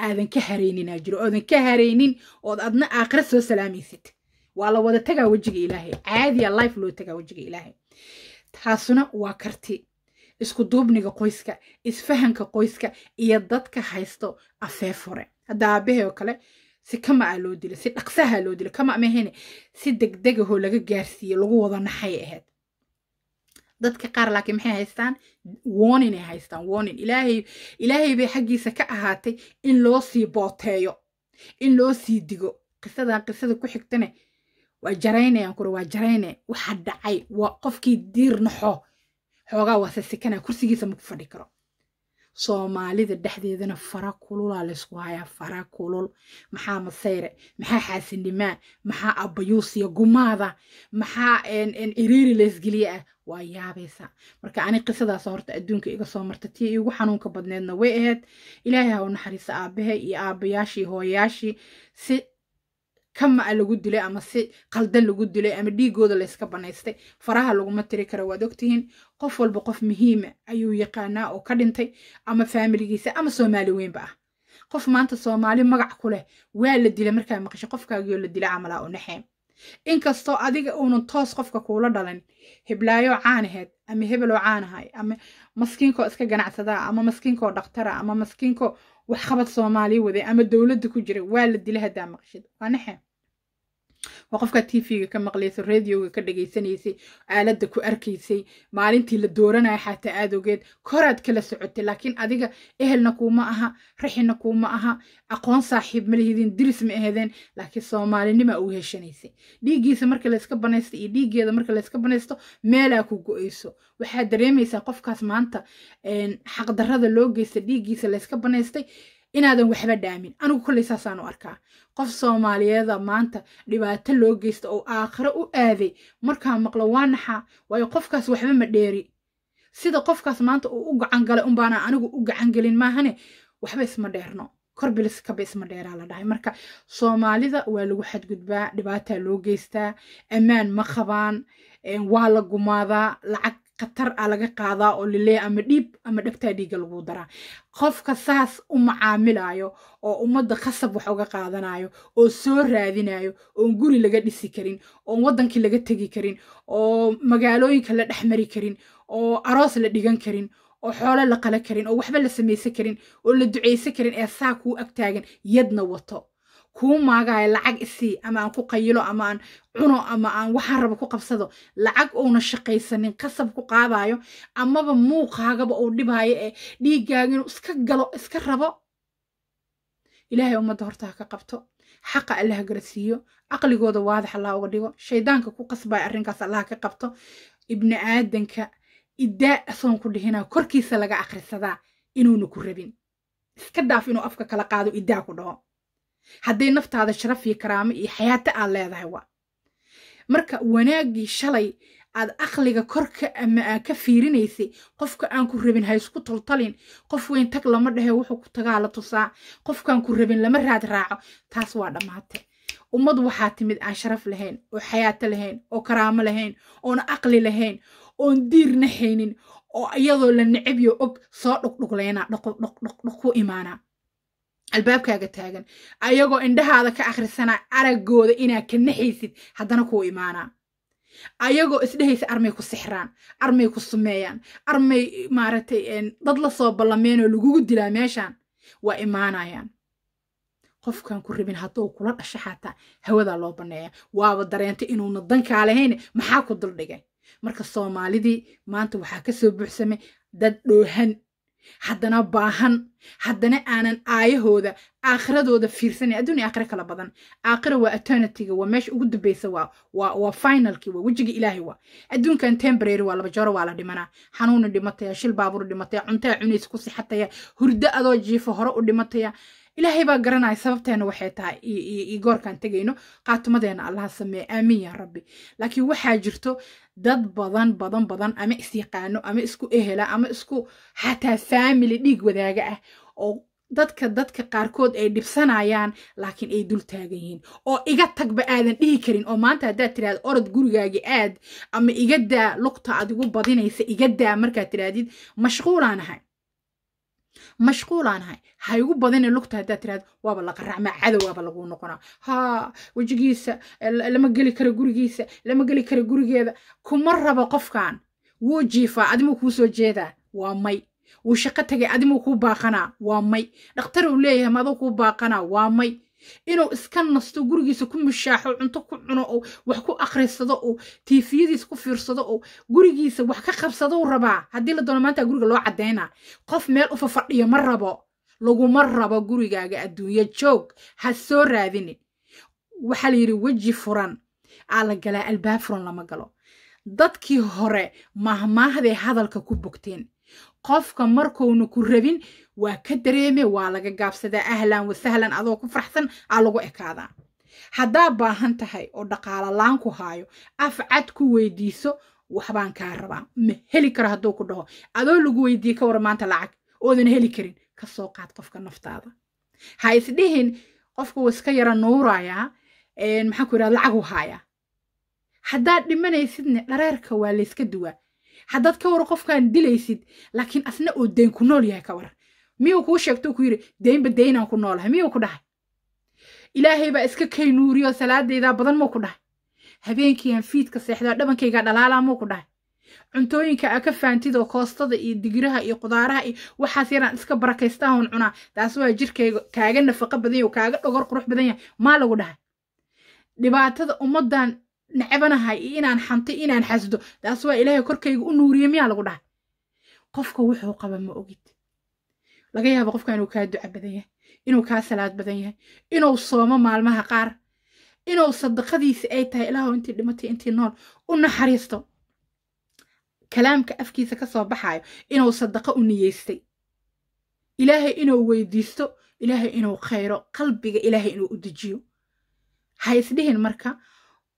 aadan ka harayninaa jiro oodan ka haraynin ood adna aakhira soo salaamaysid waa la wada tagaa wejiga ilaahay caadiya life loo tagaa wejiga ilaahay taasuna waa karti isku duubniga qoyska isfahanka qoyska iyo dadka haysto afeef hore hadda aabahee oo kale si kamaa loo dilo si dhaqsaha loo dilo kama mahayne si degdegahoo laga gaarsiiye lagu wada naxay ahayd dadka qaar laakiin maxay haystaan warninay haystaan warning ilaahay ilaahay bay xaggiisa ka ahaatay in loo sii booteeyo in loo sii digo qisadan qisada ku xigtane waa jaraynayaan kure waa jarayne waxa dhacay waa qofkii diir naxo xoogaa waa sasikana kursigiisa ma ku fadhi karo soomaalida dhexdeedana fara kululaa laysku hayaa fara kulul maxaa masayre maxaa xaasinimaa maxaa abayuusiya gumaada maxaa iriiri laysgeliye ah waa yaabaysaa marka ani qisadaas horta adduunka iga soo marta tii igu xanuunka badneedna way ahayd ilaahay ha naxariisa naxariiso aabahe iyo aabayaashii hooyayaashii si kama'a lagu dilay ama si qaldan lagu dilay ama dhiigooda layska banaystay faraha laguma tiri kara waad ogtihiin qof walba qof muhiima ayuu yaqaanaa oo ka dhintay ama faamiligiisa ama soomaali weynba ah qof maanta soomaali magac ku leh waa la dilay markaa maqasho qofkaagiyoo la dilay camalaa u naxeem inkastoo adiga uunan toos qofka kuula dhalin heblaayo caanaheed ama hebeloo caanahay ama maskiinkoo iska ganacsadaa ama maskiinkoo dhakhtara ama maskiinkoo waxqabad soomaaliya waday ama dowladda ku jiray waa la dila haddaa maqshid waa naxe waa qofkaa tv-ga ka maqlaysay radioga ka dhagaysanaysay aaladda ku arkaysay maalintii la dooranaya xataa aad ogeed koraad kala socotay laakiin adiga ehelna kuuma aha rixina kuuma aha aqoon saaxiib ma lihidin diris ma ahedeen laakiin soomaalinima u heshanaysay dhiiggiisa marka layska banaysto iyo dhiiggeeda marka layska banaysto meelaa ku go-ayso waxaa dareemaysaa qofkaas maanta xaqdarada loo geysta dhiiggiisa layska banaystay inaadan waxba dhaamin anigu kollay saasaan u arkaa qof soomaaliyeeda maanta dhibaato loo geysta oo aakhiro u aaday markaa maqlo waa naxaa waayo qofkaas waxba ma dheeri sida qofkaas maanta uu u gacan galay unbaana anigu u gacangelin maahane waxba isma dheerno korbilis kaba isma dheeraa la dhahay marka soomaalida waa lagu xadgudbaa dhibaataa loo geystaa ammaan ma qabaan waa la gumaadaa lacag khatar a laga qaadaa oo lilee ama dhiib ama dhagtaa dhiiga lagu daraa qofka saas u macaamilaayo oo ummadda khasab wax uga qaadanayo oo soo raadinayo oon guri laga dhisi karin oon waddankii laga tegi karin oo magaalooyinka la dhex mari karin oo aroos la dhigan karin oo xoolo la qala karin oo waxba la samaysan karin oo la ducaysan karin ee saa kuu agtaagan yadna wato kuu maagaayo lacag isii ama aan ku qayilo ama aan cuno ama aan waxaan raba ku qabsado lacag uuna shaqaysanin qasab ku qaadaayo amaba muuqaagaba uu dhibaayo ee dhiiggaaga inuu iska galo iska rabo ilaahay ummadda ha ka qabto xaqa allah garasiiyo caqligooda waadax allah uga dhigo shaydaanka ku qasbaayo arrinkaas allah ka qabto ibni aadanka idaa asoon ku dhihinaa korkiisa laga akhrisadaa inuuna ku rabin iska dhaaf inuu afka kala qaado idaa ku dhaho hadday naftaada sharaf iyo karaamo iyo xayaata aad leedahay waa marka wanaaggii shalay aad aqliga korka ama aa ka fiirinaysay qofka aan ku rabin ha isku toltolin qof weyn tag lama dhahe wuxuu ku tagaa la tusaa qofkaan ku rabin lama raad raaco taas waa dhammaate ummad waxaa timid aan sharaf lahayn oo xayaato lahayn oo karaamo lahayn oona aqli lahayn oon diirna haynin oo iyadoo la necebiyo og soo dhugdhuglaynaa ku imaanaa albaabkaaga taagan ayagoo indhahaada ka akhrisanaa araggooda inaa ka naxaysid haddana kuu imaanaa ayagoo isdhehaysa armay ku sixraan armay ku sumeeyaan armay maaragtay dad la soo ballameenoo lagugu dilaa meeshaan waa imaanayaan qofkaan ku ribin hadduu kula dhasho xataa hawadaa loo banneeya waaba dareentay inuuna dankaa lahayn maxaa ku duldhigay marka soomaalidii maanta waxaa ka soo buuxsamay dad dhoohan haddana baahan haddana aanan aayahooda aakhiradooda fiirsanay adduuniya aakhira kala badan aakhira waa eternitiga waa meesha ugu dambaysa waa waa finalki waa wejiga ilaahay waa adduunkan temporary waa laba jaro waa la dhimanaa xanuuna dhimataya shil baabur dhimataya cuntaa cunaysa ku sixataya hurdo adoo jiifo hore u dhimataya ilaahay baa garanaya sababteena waxay tahay goorkaan tegayno qaatumadeena allaha sameeye aamin ya rabbi laakiin waxaa jirto dad badan badan badan ama isyaqaano ama isku ehela ama isku xataa faamily dhiig wadaaga ah oo dadka dadka qaarkood ay dhibsanayaan laakiin ay dul taagan yihiin oo iga tagba aadan dhihi karin oo maanta haddaad tidhahda orod gurigaagi aad ama iga daa lugta aad igu badinaysa iga daa markaad tidhahdid mashquulaan ahay mashquulaan ahay ha igu badine lugta haddaad tiraad waaba la qaracmaa cadowwaaba laguu noqonaa haa wejigiisa lama geli karo gurigiisa lama geli kara gurigeeda kuma rabo qofkan wuu jiifaa adimuu kuu soo jeedaa waa may wuu shaqo tegay adimuu kuu baaqanaa waa may dhakhtar uu leeyahay maduu kuu baaqanaa waa may inuu iska nasto gurigiisa ku mushaaxo cunto ku cuno oo wax ku akhrisado oo tiifiyadiisa ku fiirsado oo gurigiisa wax ka qabsadou rabaa haddii la doono maanta guriga loo caddaynaa qof meel u fafadhiyo ma rabo laguma rabo gurigaaga adduunyo joog ha soo raadini waxaa la yidhi weji furan aa la galaa albaab furan lama galo dadkii hore mahmaahday hadalka ku bogteen qofka markuuna ku rabin waa ka dareeme waa laga gaabsadaa ahlan wasahlan adoo ku faraxsan aa lagu ekaadaa haddaa baahan tahay oo dhaqaalalaan ku haayo af cad ku weydiiso waxbaan kaa rabaa ma heli karo hadduu ku dhaho adoo lagu weydiiye ka waran maanta lacag oodan heli karin ka soo qaad qofka naftaada ha isdhihin qofka wuu iska yara nuuraayaa maxaan ku yidhahda lacag u haayaa haddaad dhimanaysidne dhareerka waa layska duwaa haddaad ka wara qofkaan dilaysid laakiin asna oo dayn ku nool yahay ka waran miyuu kuu sheegto ku yidhi daynba daynaan ku noolahay miyuu ku dhahay ilaahay baa iska kay nuuriyo salaadaydaa badan muu ku dhahay habeenkiyaan fiidka seexdaa dhabankaygaa dhalaalaa muu ku dhahay cuntooyinka aa ka faantid oo koostada iyo digiraha iyo qudaaraha iyo waxaas yaraan iska barakaystaahon cunaa taas waa jirkayga kaaga nafaqa badan kaaga dhogor qurux badan yahay maa lagu dhahay dhibaatada ummaddan necbanahay iyo inaan xanto inaan xasdo taas waa ilaahay korkayga u nuuriyey miyaa lagu dhahay qofka wuxuu qaba ma ogid laga yaabo qofka inuu kaa duca badan yahay inuu kaa salaad badan yahay inuu soomo maalmaha qaar inuu sadaqadiisi ay tahay ilaahu intii dhimatay intii nool u naxariisto kalaamka afkiisa ka soo baxayo inuu sadaqo u niyeystay ilaahay inuu weydiisto ilaahay inuu khayro qalbiga ilaahay inuu u dejiyo ha isdhihin marka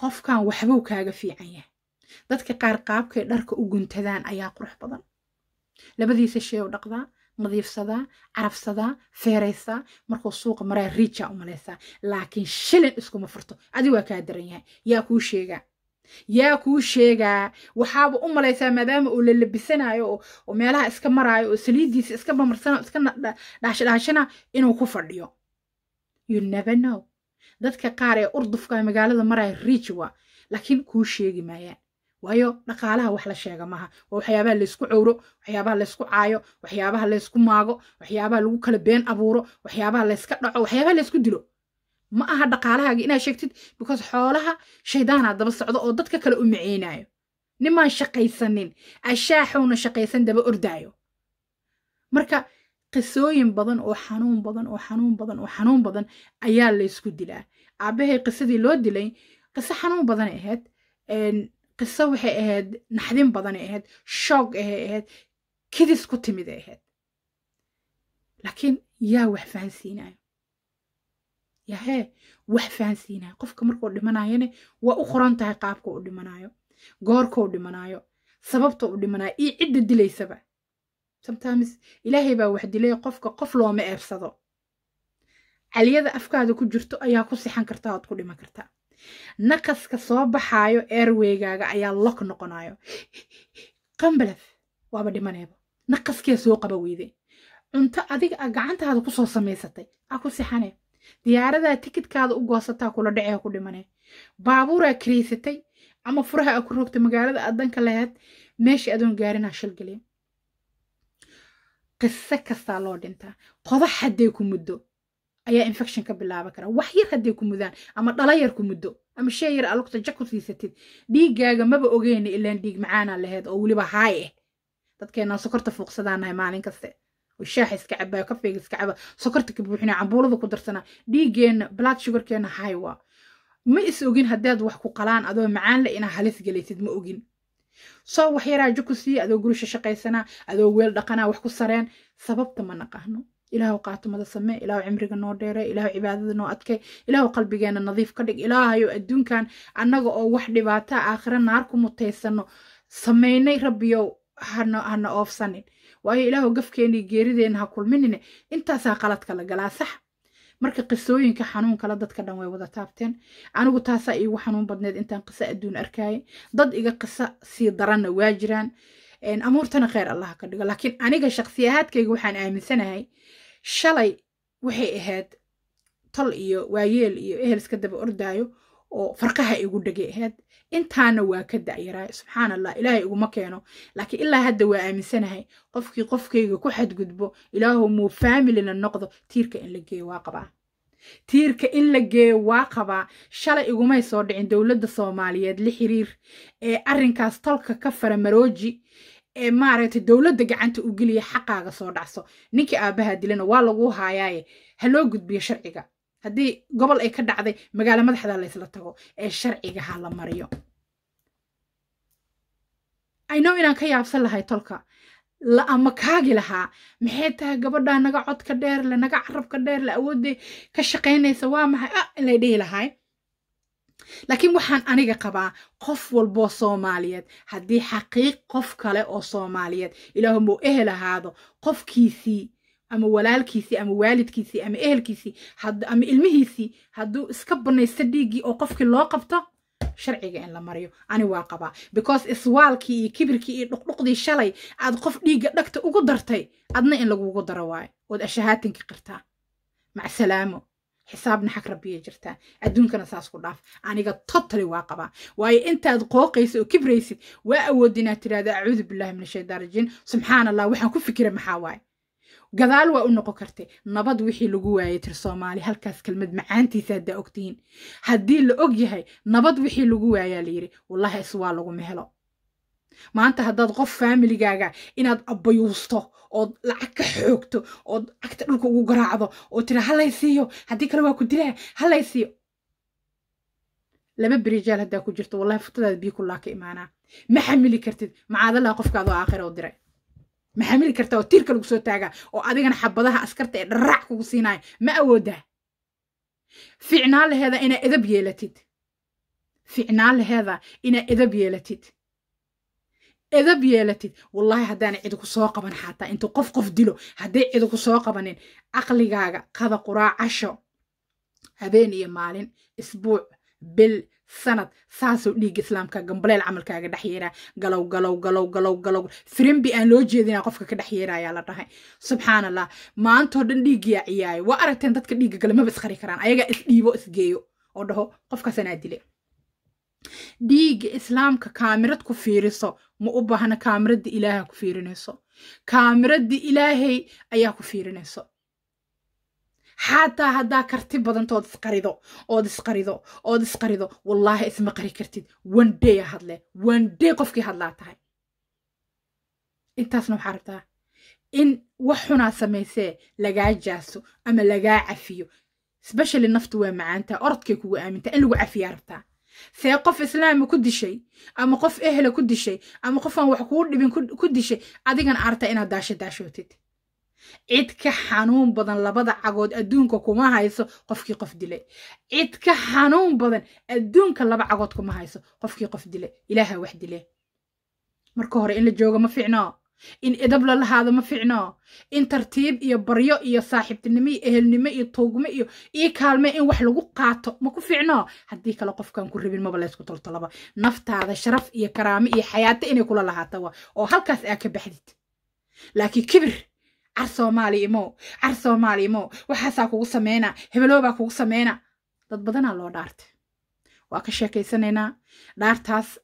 qofkan waxbuu kaaga fiican yahay dadka qaar qaabkay dharka u guntadaan ayaa qurux badan labadiisa shee dhaqdaa nadiifsadaa carabsadaa feeraysaa markuu suuqa maraa riijaa u malaysaa laakiin shilin iskuma furto adi waa kaa daran yahay yaa kuu sheegaa yaa kuu sheegaa waxaaba u malaysaa maadaama uu la labisanayo oo meelaha iska maraayo oo saliiddiisa iska bamarsana iska dhaashdhaashana inuu ku fadhiyo you never know dadka qaar ee urdufka magaalada maraya riiji waa laakiin kuu sheegi maayaan waayo dhaqaalaha wax la sheega maaha waa waxyaabaha laysku cowro waxyaabaha laysku caayo waxyaabaha laysku maago waxyaabaha lagu kala been abuuro waxyaabaha layska dhaco waxyaabaha laysku dilo ma aha dhaqaalahaaga inaad sheegtid because xoolaha shaydaanaa daba socdo oo dadka kale u miceynayo nimaan shaqaysanin ashaaxowna shaqaysan daba ordaayo marka qisooyin badan oo xanuun badan oo xanuun badan oo xanuun badan ayaa laysku dilaa aabahay qisadii loo dilay qiso xanuun badanay ahayd qiso waxay ahayd naxdin badanay ahayd shoog ahay ahayd kidis ku timid ay ahayd laakiin yaa wax fahansiinayo yahee wax fahansiinayo qofka markuu dhimanayone waa u qoran tahay qaabka u dhimanayo goorka u dhimanayo sababta u dhimanayo iyo cidda dilaysaba sometimes ilaahay baa wax dilay qofka qof looma eebsado aliyada afkaada ku jirto ayaa ku sixan kartaa oad ku dhiman kartaa naqaska soo baxaayo airweygaaga ayaa lok noqonayo qambalaf waaba dhimaneeba naqaskee soo qaba weyde cunto adiga gacantaada kusoo samaysatay aa ku sixane diyaaradaa tikidkaada u goosataa kula dhacee ku dhimane baabuuraa karaysatay ama furaha a ku rogtay magaalada addanka laheyd meesha adoon gaarina shilgaliya qiso kastaa loo dhintaa qodax hadday ku muddo ayaa infection ka bilaaban kara wax yar hadday ku mudaan ama dhala yar ku muddo ama shee yar alugta ja ku siisatid dhiiggaaga maba ogeyna ilaan dhiig macaana laheyd oo weliba haay ah eh. dadkeenaan sokorta fuuqsadaanahay maalin kaste oo shaaxa iska cabaayo kafeega iska caba sokorta ka buuxina cambuulada ku darsana dhiiggeenna blood sugarkeenna haay waa ma is ogin haddaad wax ku qalaan adoo macaanle inaa halis gelaysid ma ogin soo wax yaraa ja ku siiya adoo gurisha shaqaysanaa adoo weel dhaqanaa wax ku sareen sababta ma naqaano ilaahw qaatumada samee ilaahw cimriga noo dheere ilaahw cibaadada noo adkay ilaahw qalbigeena nadiif ka dhig ilaahayo adduunkan annaga oo wax dhibaata aakhira naar ku mutaysano samaynay rabbiyow hana oofsanin waayo ilaahw gafkeena iyo geerideena ha kulminine intaasaa qaladka la galaa sax marka qisooyinka xanuun kale dadka dhan way wada taabteen anigu taasaa iigu xanuun badneed intaan qiso adduun arkaaye dad iga qiso sii daranna waa jiraan amuurtana kheyr allaha ka dhigo laakiin aniga shakhsiyahaadkayga waxaan aaminsanahay shalay waxay ahayd tol iyo waayeel iyo ehelska daba ordaayo oo farqaha igu dhegay ahayd intaana waa ka dacyaraay subxaan allah ilaahay iguma keeno laakiin ilaa hadda waa aaminsanahay qofkii qofkayga ku xadgudbo ilaahu muu faamilina noqdo tiirka in la geeyo waa qabaa tiirka in la geeyo waa qabaa shalay igumay soo dhicin dowladda soomaaliyeed la xiriir ee arrinkaas tolka ka fara marooji ee maaragtay dowladda gacanta u geliya xaqaaga soo dhacso ninkii aabbaha dilana waa laguu haayaaye ha loo gudbiyo sharciga haddii gobol ay ka dhacday magaalo madaxda laysla tago ee sharciga ha la mariyo aynow inaan ka yaabsan lahay tolka la ama kaagi lahaa maxay tahay gabadhaa naga codka dheerle naga carabka dheerle awoodday ka shaqaynaysa waa maxay a ah, inlay dhihi lahaay laakiin waxaan aniga qabaa qof walboo soomaaliyeed haddii xaqiiq qof kale oo soomaaliyeed ilaahumuu ehel ahaado qofkiisii ama walaalkiisii ama waalidkiisii ama ehelkiisii ama ilmihiisii hadduu iska banaysto dhiiggii oo qofkii loo qabto sharciga in la mariyo ani waa qabaa because iswaalkii iyo kibirkii iyo dhuqdhuqdii shalay aad qof dhiigga dhagta ugu dartay adna in lagugu daro waayo ood ashahaatinka qirtaa macsalaamo xisaabna naxag rabbiya jirtaa adduunkana saas ku dhaaf aniga totali waa qabaa waayo intaad qooqaysid oo kibraysid waa awood inaad tidhahdo acuudu billahi min ashaytaan rajiim subxaan allah waxaan ku fikira maxaa waaye gadaal waa u noqon kartay nabad wixii lagu waayey tir soomaali halkaas kelmad macaantiisa haddaa ogtihiin haddii la og yahay nabad wixii lagu waayaa la yidhi wallaahi is waa laguma helo maanta haddaad qof faamiligaaga inaad abbayuusto ood lacag ka xoogto ood cagta dhulka ugu garaacdo oo tira halay siiyo haddii kale waa ku dilaa halay siiyo laba berijaal haddaa ku jirto wallahi futadaada bii kullaa ka imaanaa ma xamili kartid macaadalaa qofkaadoo aakhira u diray ma xamili kartaa oo tiirka lagu soo taagaa oo adigana xabadaha askarta ee dharaac kugu siinaya ma awooddaa ficnaalaheeda inaa edab yeelatid ficnaalaheeda inaa edab yeelatid edab yeelatid wallaahi haddaana cid ku soo qaban xataa intuu qof qof dilo hadday cid ku soo qabanin caqligaaga qada quraa casho habeen iyo maalin isbuuc bil sanad saasuu dhiigga islaamka gambaleel camalkaaga dhex yeeraa galow galow galow galow galow firimbi aan loo jeedinaa qofka ka dhex yeerayaa la dhahay subxaan allah maantoo dhan dhiiggiyaa ciyaaya waa aragteen dadka dhiigga gale maba isqari karaan ayagaa isdhiibo isgeeyo oo dhaho qofkaasanaa dile dhiigga islaamka kaamirad ku fiiriso ma u baahna kaamiradii ilaaha ku fiirinayso kaamiraddii ilaahay ayaa ku fiirinayso xataa haddaa karti badantood isqarido ood isqarido ood isqarido wallaahi isma qari kartid wandey a hadle wandey qofkii hadlaa tahay intaasna waxaa rabtaa in wax xunaa samaysee lagaa jaaso ama lagaa cafiyo sbeshali naftu waa macaantaha orodkay kugu aamintaa in lagu cafiyaa rabtaa see qof islaama ku dishay ama qof ehla ku dishay ama qof aan wax kuu dhibin ku dishay adigan arta inaad daasho daashootid cid ka xanuun badan labada cagood adduunka kuma hayso qofkii qof dilay cid ka xanuun badan adduunka laba cagood kuma hayso qofkii qof dilay ilaaha wax dile marka hore in la jooga ma fiicno in edab la lahaado ma fiicno in tartiib iyo baryo iyo saaxiibtinimo iyo ehelnimo iyo tuugmo iyo ii kaalme in wax lagu qaato ma ku fiicno haddii kale qofkaan ku rabin maba laysku toltolaba naftaada sharaf iyo karaamo iyo xayaato inay kula lahaatawa oo halkaas aa ka baxdid laakiin kibir car soomaali imo car soomaali imow waxaasaa kugu sameyna hebeloobaa kugu sameyna dad badanaa loo dhaartay waa ka sheekaysanaynaa dhaartaas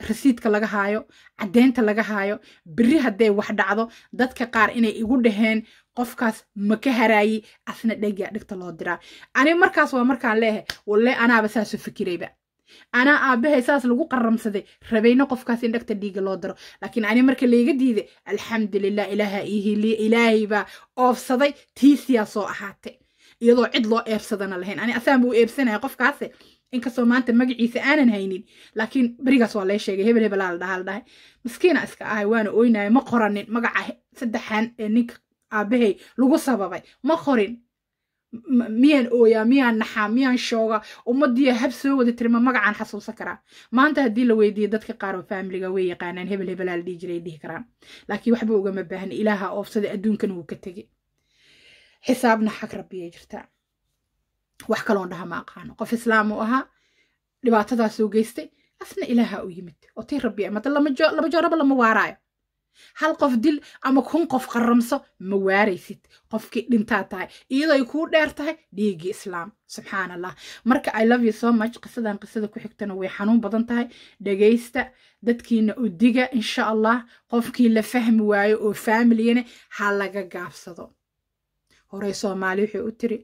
rasiidka laga haayo caddeynta laga haayo beri hadday wax dhacdo dadka qaar inay igu dhaheen qofkaas ma ka haraayi asna dhegyaa dhigta loo diraa ani markaas waa markaan leeyahay walle anaaba saasu fikirayba anaa aabbahay saas lagu qaramsaday rabayna qofkaas in dhagta dhiiga loo daro laakiin ani marka layga diida alxamdulilah ilaaha ihiliye ilaahay baa oofsaday tiisiyaa ahaatay iyadoo cid loo eebsadana lahayn ani asaanba u eebsanaya qofkaase inkastoo maanta magaciisa aanan haynin laakiin berigaas waa lee sheegay hebel hebelaa la dhahaa la dhahay iska ahay waana oynaya ma qoranin magaca saddexan ee ninka aabahey lagu sababay ma qorin miyaan ooyaa miyaan naxaa miyaan shooga ummadiiya hab soo wada tirma magacaan xasuusan karaa maanta haddii la weydiiyo dadka qaar oo faamiliga way yaqaanaan hebel hebelaa dhihi jiray dhihi karaan laakiin waxba ugama baahna ilaaha oofsada adduunkan wuu ka tegey xisaabna xag rabbiya jirtaa wax kaloon dhaha ma aqaano qof islaam uu ahaa dhibaatadaas geystay asna ilaaha u yimid oo tii rabbi mada laba jooraba lama waaraayo hal qof dil ama kun qof qaramso ma waaraysid qofkii dhintaa tahay iyadoo ay kuu dheer tahay dhiiggii islaam subxaan allah marka i love you so much qisadan qisada ku xigtana way xanuun badan tahay dhagaysta dadkiina udiga insha allah qofkii la fahmi waayo oo faamilyana ha laga gaabsado horey soomaali waxay u tiri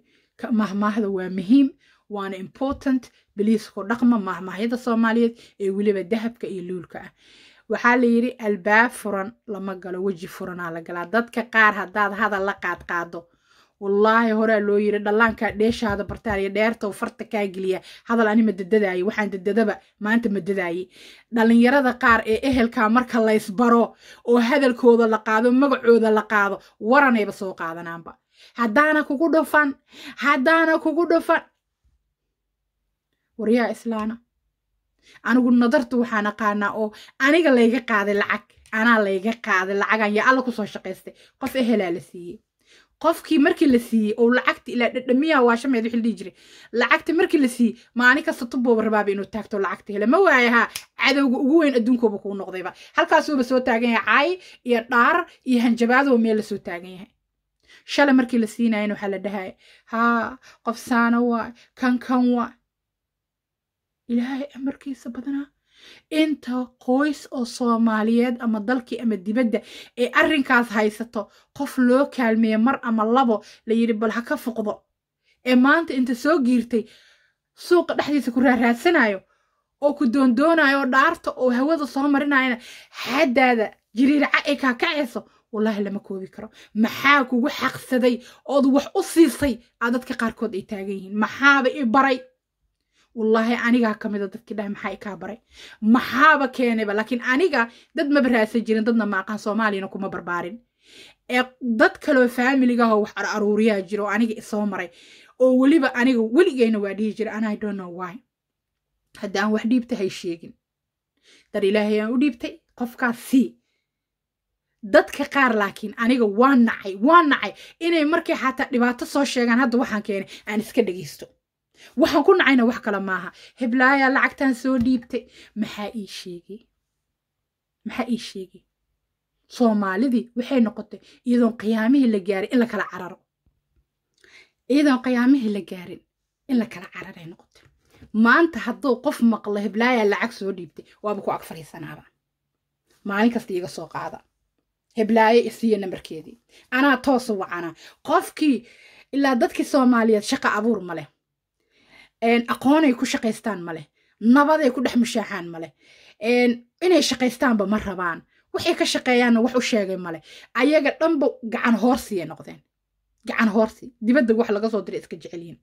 mahmaahda waa muhiim waana important beliis dhaqma mahmaahyada soomaaliyeed ee weliba dahabka iyo luulka ah waxaa la yidhi albaab furan lama galo weji furanaa la galaa dadka qaar haddaad hadal la qaadqaado wallaahi horaa loo yiri dhallaankaa dheeshaada bartaaliya dheerta farta kaa geliya hadal ani ma dadadaaye waxaan dadadaba maanta ma dadaaye dhallinyarada qaar ee ehelkaa marka laysbaro oo hadalkooda la qaado magacooda la qaado waranayba soo qaadanaanba haddaana kugu dhufan haddaana kugu dhufan waryaa islaana anigu nadartu waxaan aqaanaa oo aniga layga qaaday lacag anaa layga qaaday lacagan yaa alla kusoo shaqaystay qof ehelaa la siiyey qofkii markii la siiyey oo lacagta ilaa dhadhamiyaha waashameed wixii dhihi jiray lacagta markii la siiyey maalin kasta tubooba rabaaba inuu taagto lacagta hele ma waayaha cadowga ugu weyn adduunkooba kuu noqdayba halkaasuuba soo taagan yahay caay iyo dhaar iyo hanjabaadoo meel lasoo taagan yahay shalay markii la siinayan waxaa la dhahay haa qofsaano waay kan kan waay ilaahay amarkiisa badanaa inta qoys oo soomaaliyeed ama dalkii ama dibadda ee arrinkaas haysato qof loo kaalmeeya mar ama labo la yidhi bal ha ka fuqdo ee maanta inta soo giirtay suuqa dhexdiisa ku raaraadsanayo oo ku doondoonayo dhaarta oo hawada soo marinaayana xaddaada jiriirca kaa kaakacayso wallaahi lama koobi karo maxaa kugu xaqsaday ood wax u siisay aa dadka qaarkood ay taagan yihiin maxaaba i baray wallaahi anigaa ka mida dadkii maxaa ikaa baray maxaaba keenayba laakiin aniga dad maba raadsan jirin dadna ma aqaan soomaaliyana kuma barbaarin ee dad kaloo faamiligahoo wax araruuriyaa jiro aniga isoo maray oo weliba aniga weligeyna waa dhihi jira an i don't know why hadda wax dhiibta hay sheegin dar ilaahay aan u dhiibtay qofkaas sii dadka qaar laakiin aniga waa nacay waa nacay inay markay xataa dhibaato soo sheegaan hadda waxaan keenay aan iska dhegaysto waxaan ku nacayna wax kale maaha heblaayaa lacagtaan soo dhiibtay maxaa ii sheegay maxaa ii sheegay soomaalidii waxay noqotay iyadoon qiyaamihii la gaarin in la kala cararo iyadoon qiyaamihii la gaarin in la cararay noqotay maanta hadduu qof maqlo heblaayaa lacag soo dhiibtay waaba ku ag fariisanaaba maalin kasta iiga soo qaada heblaaye isiiye nambarkeedii anaa toosu wacana qofkii ilaa dadkii soomaaliyeed shaqa abuur male aqoonay ku shaqaystaan male nabaday ku dhex mushaaxaan ma inay shaqaystaanba ma rabaan waxay ka shaqeeyaanna wax u sheegay male ayaga dhanba gacan hoorsiya noqdeen gacan hoorsi dibadda wax laga soo diray iska jecelyihin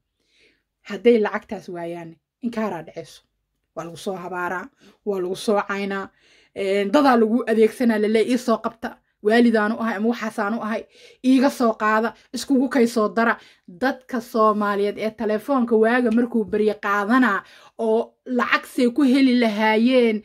hadday lacagtaas waayaan inkaaraa dhaceyso waa lagu soo habaaraa waa lagu soo caynaa dadaa lagu adeegsanaa lale iisoo qabta waalidaan u ahay ama waxaasaan u ahay iiga soo qaada iskugu kaysoo dara dadka soomaaliyeed ee telefoonka waaga markuu barya qaadanaa oo lacagsay ku heli lahaayeen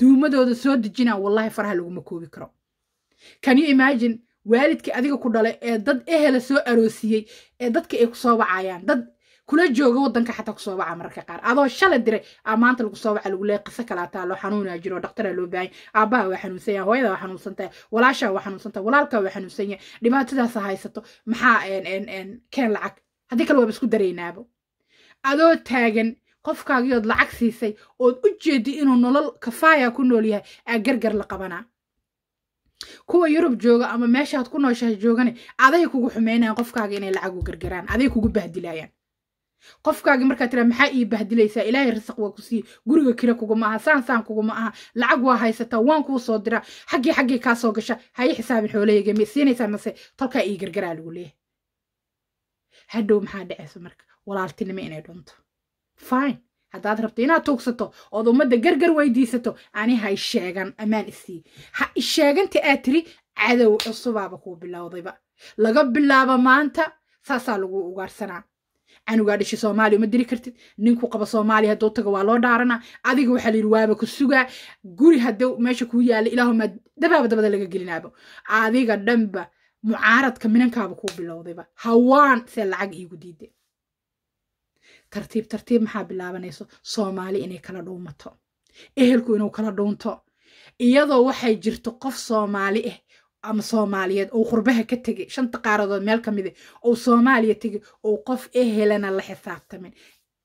duumadooda soo dejinaa wallahi faraha laguma koobi karo kan kanyo imagine waalidkii adiga ku dhalay ee dad ehela soo aroosiyey ee dadka ay ku soo wacayaan dad kula jooga wadanka xataa kusoo waca mararka qaar adoo shala diray a ah, maanta lagu soo waca lagu leey qiso kalaataa loo xanuunaa jiro dhakhtaraa loo baahan aabbaha waa xanuunsan yahay hooyada waa xanuunsan tahay walaashaa waa xanuunsan tahay walaalkaa waa xanuunsan yahay dhibaatadaasa haysato maxaa keen lacag haddii kale waaba isku daraynaabo adoo taagan qofkaagiyood lacag siisay ood u jeedi inuu nolol kafaaya ku nool yahay aa gargar la qabanaa kuwa yurub jooga ama meeshaad ku nooshaha joogani aday kugu xumeynayaan qofkaaga inay lacag gargaraan aday kugu bahdilayaan qofkaagi markaa tiraa maxaa ii bahdilaysaa ilaahay rasaq waa ku siiye guriga kira kuguma aha saan saan kuguma aha lacag waa haysataa waan kuu soo diraa xaggii xaggii kaasoo gasha ha ii xisaabin xoolahayga ma siinaysaa mase tolkaa ii gargaraa lagu leeyahay hadhow maxaa dhacaysa marka walaaltinimo inay dhunto fine haddaad rabto inaad tuugsato ood ummadda gargar weydiisato ani hay sheegan ammaan isii ha isheeganta aad tiri cadow cusubaaba kuu bilowdayba laga bilaabo maanta saasaa lagu ugaarsanaa canugaa dhashay soomaaliya uma diri kartid ninku qabo soomaaliya hadduu tago waa loo dhaarana adiga waxaa layidhi waaba ku sugaa guri hadduu meesha kuu yaalla ilaahumaa dabaaba dabada laga gelinaaba adiga dhanba mucaaradka minankaaba kuu bilowdayba hawaan see lacag iigu diide tartiib tartiib maxaa bilaabanayso soomaali inay kala dhuumato ehelku inuu kala dhuunto iyadoo waxay jirto qof soomaali ah ama soomaaliyeed ou qurbaha ka tegay shanta qaaradood meel ka mid a ou soomaaliya tegay ou qof ehelana la xisaabtamin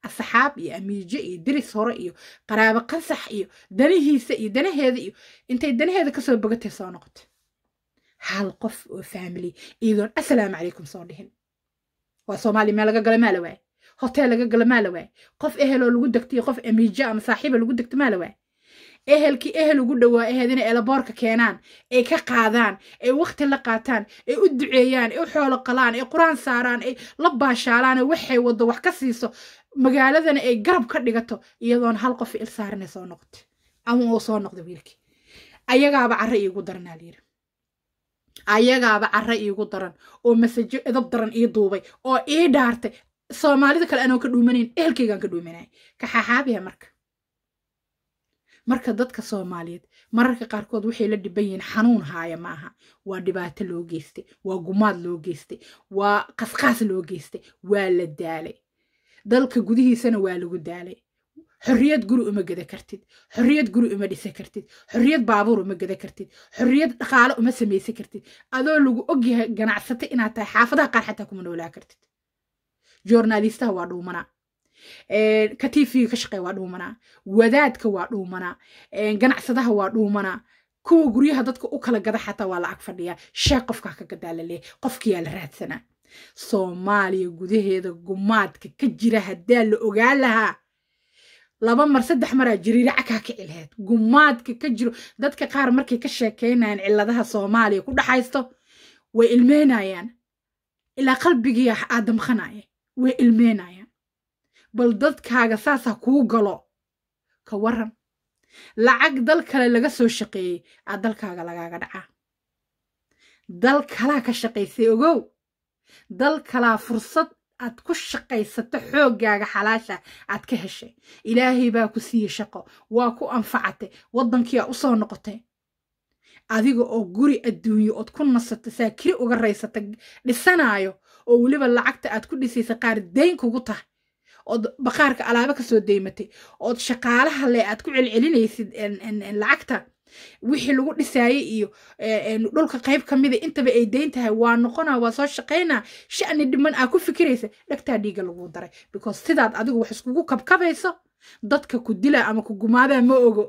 asxaab iyo amiijo iyo diris hore iyo qaraabo qasax iyo danihiisa iyo danaheeda iyo intay danaheeda kasoo bogatay soo noqotay hal qof oo faamily iyadoon assalaamu calaykum soo dhihin waa soomaaliya meel laga gala maa la waaye hoteel laga gala maa la waaye qof eheloo lagu degtay qof amiijo ama saaxiiba lagu degta maa la waaye ehelkii ehel ugu dhowaa eheedina eelaboorka keenaan ay ka qaadaan ay wakhti la qaataan ay u duceeyaan ay u xoolo qalaan ay qur-aan saaraan ay la baashaalaan waxay waddo wax ka siiso magaaladana ay garab ka dhigato iyadoona hal qof il saarina soo noqota ama oo soo noqda wiilkii ayagaaba carre iigu daranaa layidhi ayagaaba carre iigu daran oo masajo edab daran ii duubay oo ii dhaartay soomaalida kale anoo ka dhuumanayn ehelkaygaan ka dhuumanaya kaxaaxaabiya marka marka dadka soomaaliyeed mararka qaarkood waxay la dhiban yihiin xanuun haaya maaha waa dhibaato loo geystay waa gumaad loo geystay waa qasqaas loo geystay waa la daalay dalka gudihiisana waa lagu daalay xorriyad guri uma gada kartid xorriyad guri uma dhisa kartid xorriyad baabuur uma geda kartid xorriyad dhaqaale uma samaysa kartid adoo lagu ogyahay ganacsata inaad tahay xaafadaha qaar xataa kuma noolaa kartid joornaalistaha waa dhuumanaa ka katiifiga ka shaqeey waa dhuumanaa wadaadka waa dhuumanaa ganacsadaha waa dhuumanaa kuwa guryaha dadka u kala gada xataa waa lacag fadhiya shee qofkaa ka gadaa qofkiyaa la raadsanaa soomaaliya gudaheeda gumaadka ka jira haddaa la ogaan lahaa laba mar saddex maraa jiriiraca kaa kici laheyd gumaadka ka jiro dadka qaar markay ka sheekeynayaan cilladaha soomaaliya ku dhaxaysto way ilmeynayaan ilaa qalbigii aadamqanaya way ilmeynayaan bal dadkaaga saasa kuu galo ka waran lacag dal kale laga soo shaqeeyey aa dalkaaga lagaaga dhacaa dal kalaa ka shaqaysay ogow dal kalaa fursad aad ku shaqaysato xooggaaga xalaasha aad ka heshay ilaahay baa ku siiyey shaqo waa ku anfacatay waddankiiaa u soo noqotay adiga oo guri adduunyo ood ku nasato saakiri uga raysata dhisanaayo oo weliba lacagta aad ku dhisaysa qaar deyn kugu tahay ood baqaarka alaaba kasoo deymatay ood shaqaalaha le aad ku celcelinaysid lacagta wixii lagu dhisaayey iyo dhulka qayb ka intaba ay dayn tahay waa noqonaa waa soo shaqaynaa sha'ni dhiman aa ku fikiraysa dhagtaa dhiiga laguu daray because sidaad adigu wax iskugu kabkabayso dadka ku dila ama ku gumaadaa ma ogo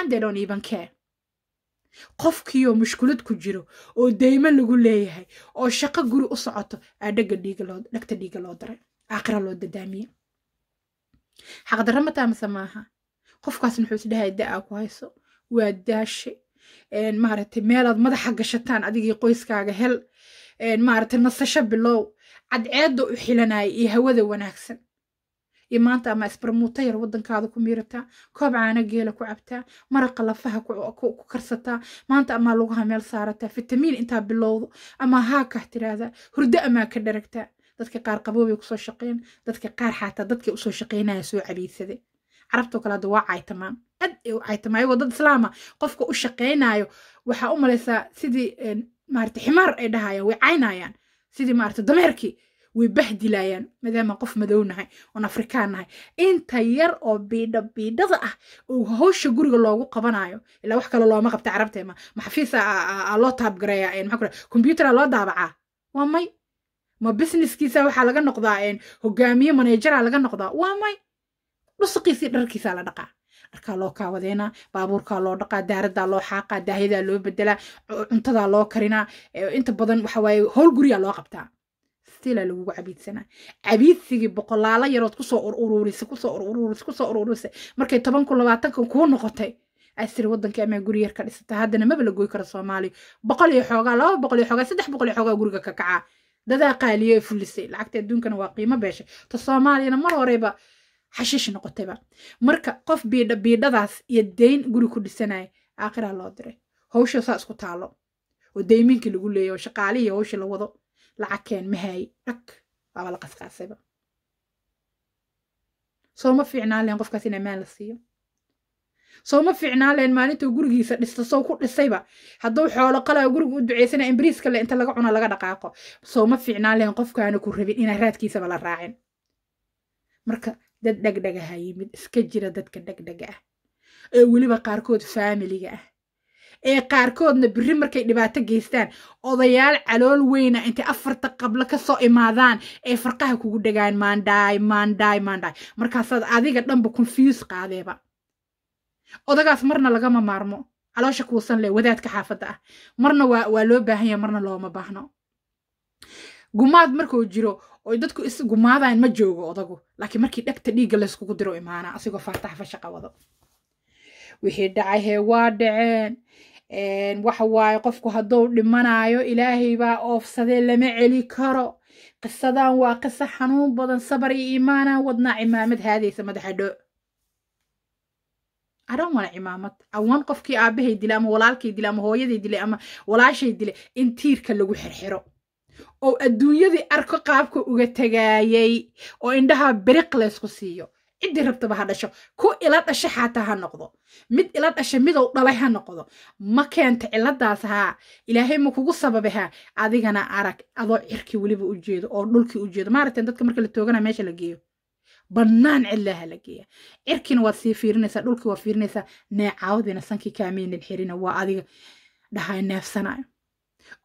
andedon even care qofkiioo mushkulad ku jiro oo daymo lagu leeyahay oo shaqo guri u socoto aa dhagta dhiiga loo daray aakhira loo dadaamiye xaqdarra mataa mase maaha qofkaas wuxuu isdhahay da-aa ku hayso waa daashe maaragtay meelaad madaxa gashataan adigii qoyskaaga hel maaragtay nasasho bilow cadceedda u xilanaya iyo hawada wanaagsan iyo maanta ama isbarmuuta yar waddankaada ku miirataa koob caana geela ku cabtaa maraqa lafaha ku karsataa maanta amaa lugaha meel saarataa fitamiin intaa bilowdo amaa haa kah tiraahdaa hurdo amaa ka dharagtaa dadka qaar qaboobay kusoo shaqeen dadka qaar xataa dadka usoo shaqeynaya soo cabiidsade carabtoo kale hadda waa caytamaan aad caytamaan iyagoo dad islaama qofka u shaqeynayo waxaa u malaysaa sidii maarata ximaar ay dhahayaan way caynayaan sidii maarata dameerkii way bahdilayaan maadaama qof madow nahay oon afrikaan nahay inta yar oo biidha biidhada ah oo hawsha guriga loogu qabanayo ilaa wax kale looma qabta carabteema maxafiisa loo taabgareeya combyutera loo daabacaa waa may ma busineskiisa waxaa laga noqdaa hogaamiye maneejara laga noqdaa waa may dhusuqiisii dharkiisa la dhaqaa dharkaa loo kaawadeenaa baabuurkaa loo dhaqaa daaradaa loo xaaqaa daahyadaa loo bedelaa cuntadaa loo karinaa inta badan waxawaaye howl guriyaa loo qabtaa stiilaa lagugu cabiidsanaa cabiidsigii boqolaalo yarood kusoo uruurisa kusoo uruurisa kusoo uruurisa markay tobanku labaatankan kuu noqotay asir wadankii amaa guri yar ka dhisata haddana maba la goy karo soomaaliya boqol iyo xoogaa laba boqol iyo xoogaa saddex boqol iyo xoogaa guriga ka kacaa dadaa qaaliyo fulisay lacagta adduunkana waa qiimo beeshay ta soomaaliyana mar horeyba xashiish noqotayba marka qof biidha biidhadaas iyo deyn guri ku dhisanaya aakhiraa loo diray hawsha saa isku taalo oo deyminkii lagu leeya oo shaqaalihii iyo la wado lacag keen mahaay dhag waaba la qasqaasayba sooma fiicnaan lehen qofkaas in amaan la siiyo ma fiicnaan lahayn maalintuu gurigiisa dhista soo ku dhisayba hadduu xoolo qalaa guriga u duceysana imbriiska le inta laga cuno laga dhaqaaqo sooma fiicnaan lahayn qofkaana ku rabin inaa raadkiisaba la raacin marka dad dhegdhegaha yimid iska jira dadka dhegdhega ah ee weliba qaarkood faamiliga ah ee qaarkoodna biri markay dhibaato geystaan odayaal calool weyna ah intay afarta qablo kasoo imaadaan ee farqaha kugu dhegaan maandhaay maandhaay maandhaay markaasaad adiga dhanba konfyus qaadeeba odagaas marna lagama maarmo caloosha kuusan leh wadaadka xaafadda ah marna waa loo baahan yaha marna looma baahno gumaad markuu jiro oy dadku isgumaadayn ma joogo odagu laakiin markii dhegta dhiigga layskugu diro imaana asigoo faartaxafa shaqa wado wixii dhacay hee waa dhaceen waxa waaye qofku hadduu dhimanaayo ilaahay baa oofsadee lama celi karo qisadan waa qiso xanuun badan sabar iyo iimaanaan wadnaa cimaamad haadaysa madaxa dho aroon waana cimaamad awan qofkii aabahay dilay ama walaalkay dilay ama hooyaday dilay ama walaashay dilay in tiirka lagu xirxiro oo adduunyadii arko qaabka uga tagaayey oo indhaha beriq laysku siiyo ciddii rabtaba ha dhasho ku ila dhasha xaataa ha noqdo mid ila dhasha midow dhalay ha noqdo ma keenta ciladaas haa ilaahay ma kugu sababe adigana arag adoo cirkii weliba u jeedo oo dhulkii u jeedo maaragtee dadka marka la toogana meesha la geeyo bannaan cillaha la geeya cirkina waad sii fiirinaysaa dhulkii waad fiirinaysaa neecaawadina sankii kaameynin xirina waa adiga dhahay neefsanayo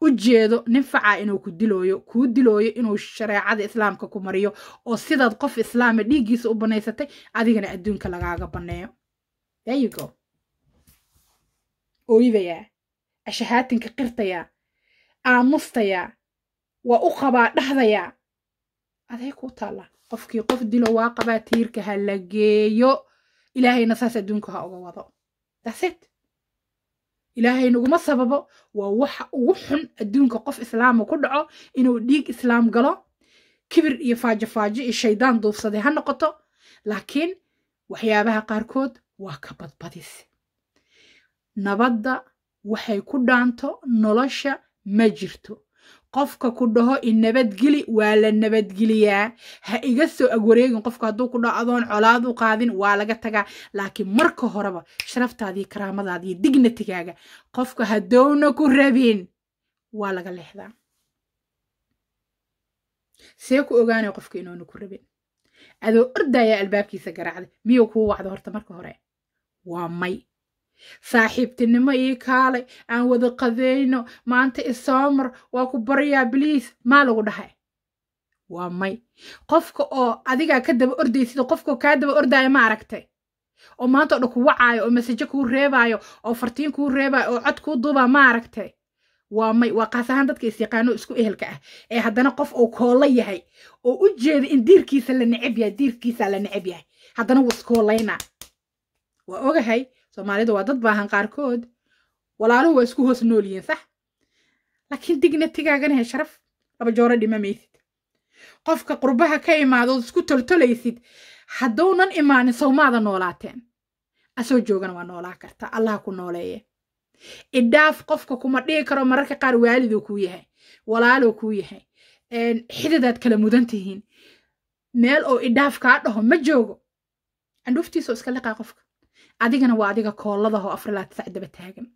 u jeedo nin facaa inuu ku dilooyo kuu dilooyo inuu shareecada islaamka ku mariyo oo sidaad qof islaama dhiiggiisa u bannaysatay adigana adduunka lagaaga banneeyo go ooyidayaa ashahaatinka qirtayaa aamustayaa waa u qabaa dhahdayaa aday kuu taallaa qofkii qof dilo waa qabaa tiirka ha la geeyo ilaahayna saas adduunka ha uga wado daset ilaahayna uguma sababo waa waxa ugu xun adduunka qof islaama ku dhaco inuu dhiig islaam galo kibir iyo faajo faajo iyo shaydaan duufsaday ha noqoto laakiin waxyaabaha qaarkood waa ka badbadis nabadda waxay ku dhaanto nolosha ma jirto qofka ku dhaho in nabadgeli waa la nabadgeliyaa ha iga soo agwareegin qofka hadduu ku dhaho adoon colaad u qaadin waa laga tagaa laakiin marka horeba sharaftaadiiyo karaamadaada dignatigaaga qofka haddowna ku rabin waa laga leexdaa see ku ogaanaya qofka inuuna ku rabin adoo ordayaa albaabkiisa garaacda miyuu kuu wacdo horta marka hore waa may saaxiibtinimo ii kaalay aan wada qadayno maanta isoomar waa ku baryaa biliis maa lagu dhahay waa may qofka oo adigaa ka daba ordaysid oo kaa daba ordaayo ma aragtay oo maanta o dhan ku wacaayo oo masajo kuu reebaayo oo fartiin kuu reebaayo oo cod kuu duubaa ma aragtay waa may waa qaas ahaan dadka isyaqaano isku ehelka ah ee haddana qof uu koollo yahay oo u jeeda in diirkiisa la necab yahay diirkiisaa la neceb yahay haddana wuu iskoolaynaa waa ogahay soomaalida waa dad baahan qaarkood walaaluhu waa isku hoos nool yihiin sax laakiin dignatigaagan he sharaf laba jooro dhimamaysid qofka qurbaha ka imaadood isku toltolaysid hadduunan imaanin sawmaada noolaateen asoo joogana waa noolaa karta allaha ku nooleeye idhaaf qofka kuma dhihi karo mararka qaar waalidoo kuu yahay walaaloo kuu yahay xididaad kala mudan tihiin meel oo idhaaf kaa dhaho ma joogo andhuuftiisoo iska liqaa qofka adigana waa adiga kooladaho afrilaad sac daba taagan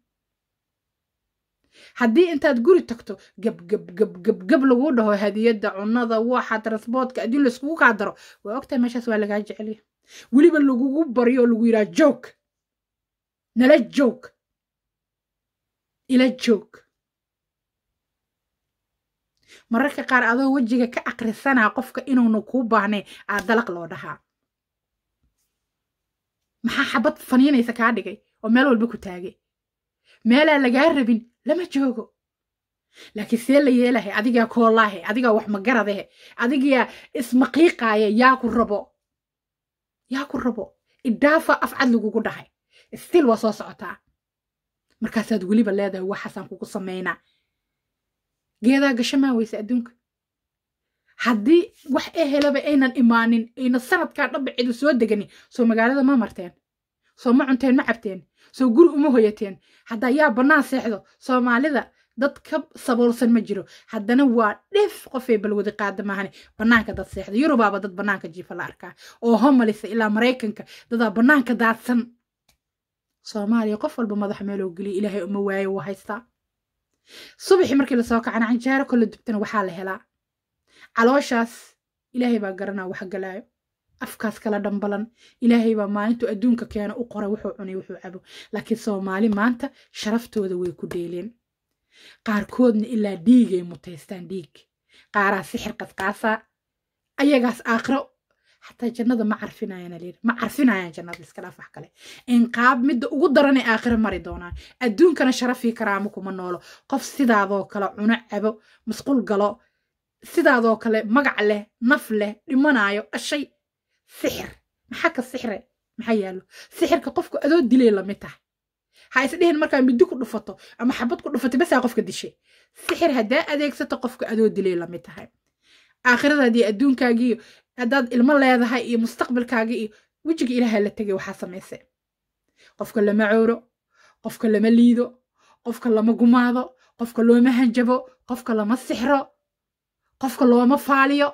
haddii intaad guri tagto gabgabgabgabgab laguu dhaho hadiyadda cunnada waxa transboortka adduun laiskugu kaa daro waa ogtahay meeshaas waa lagaa jeceliya weliba lagugu baryo oo lagu yidhaha joog nala joog ila joog mararka qaar adoo wejiga ka akrisanaa qofka inuuna kuu baahnay aa dalaq loo dhahaa maxaa xabad faniinaysa kaa dhigay oo meel walba ku taagay meelaa lagaa rabin lama joogo laakiin see la yeelahay adigaa koolaahe adigaa wax magaradahe adigaa ismaqiiqaaye yaa ku rabo yaa ku rabo idhaafa afcad lagugu dhahay stil waa soo socotaa markaasaad weliba leedahay waxaasaan kugu samaynaa geedaa gashamaa weyse adduunka haddii wax e helaba aynan imaanin ayna sanadkaa dhabaceedu soo degani soo magaalada ma marteen soo ma cunteen ma cabteen soo guri uma hoyateen haddaa yaa bannaan seexdo soomaalida dad ka saboolsan ma jiro haddana waa dhif qofay balwadi qaada maahane bannaanka dad seexda yurubaaba dad bannaanka jiifa la arkaa oo homalisa ilaa maraykanka dadaa bannaanka daadsan soomaaliya qof walba madaxa meeloo geliya ilaahay uma waayo wuu haystaa subaxii markii lasoo kacana canjeero kolle dubtana waxaa la helaa calooshaas ilaahay baa garanaa wax galaayo afkaas kala dhambalan ilaahay baa maalintuu adduunka keena u qora wuxuu cunay wuxuu cabo laakiin soomaali maanta sharaftooda way ku dheeleen qaarkoodna ilaa dhiigay mutaystaan dhiig qaaraa sixir qasqaasaa ayagaas aakhiro xataa jannada ma carfinayaana leer ma carfinayaan jannada iska dhaaf wax kale inqaab midda ugu daranay aakhiro mari doonaan adduunkana sharafii karaama kuma noolo qof sidaadoo kale cuno cabo masquul galo sidaadoo kale magac leh naf leh dhimanaayo ashay sixir maxaa ka sixre maxaa yaallo sixirka qofku adoo dilay lamid tahay ha isdhihin markaa midi ku dhufato ama xabad ku dhufatay basaa qofka dishay sixir haddaa adeegsato qofka adoo dilay lamid tahay aakhiradaadii adduunkaagiiyo haddaad ilmo leedahay iyo mustaqbalkaaga iyo wejiga ilaaha la tegay waxaa samayse qofka lama cowro qofka lama liido qofka lama gumaado qofka looma hanjabo qofka lama sixro qofka looma faaliyo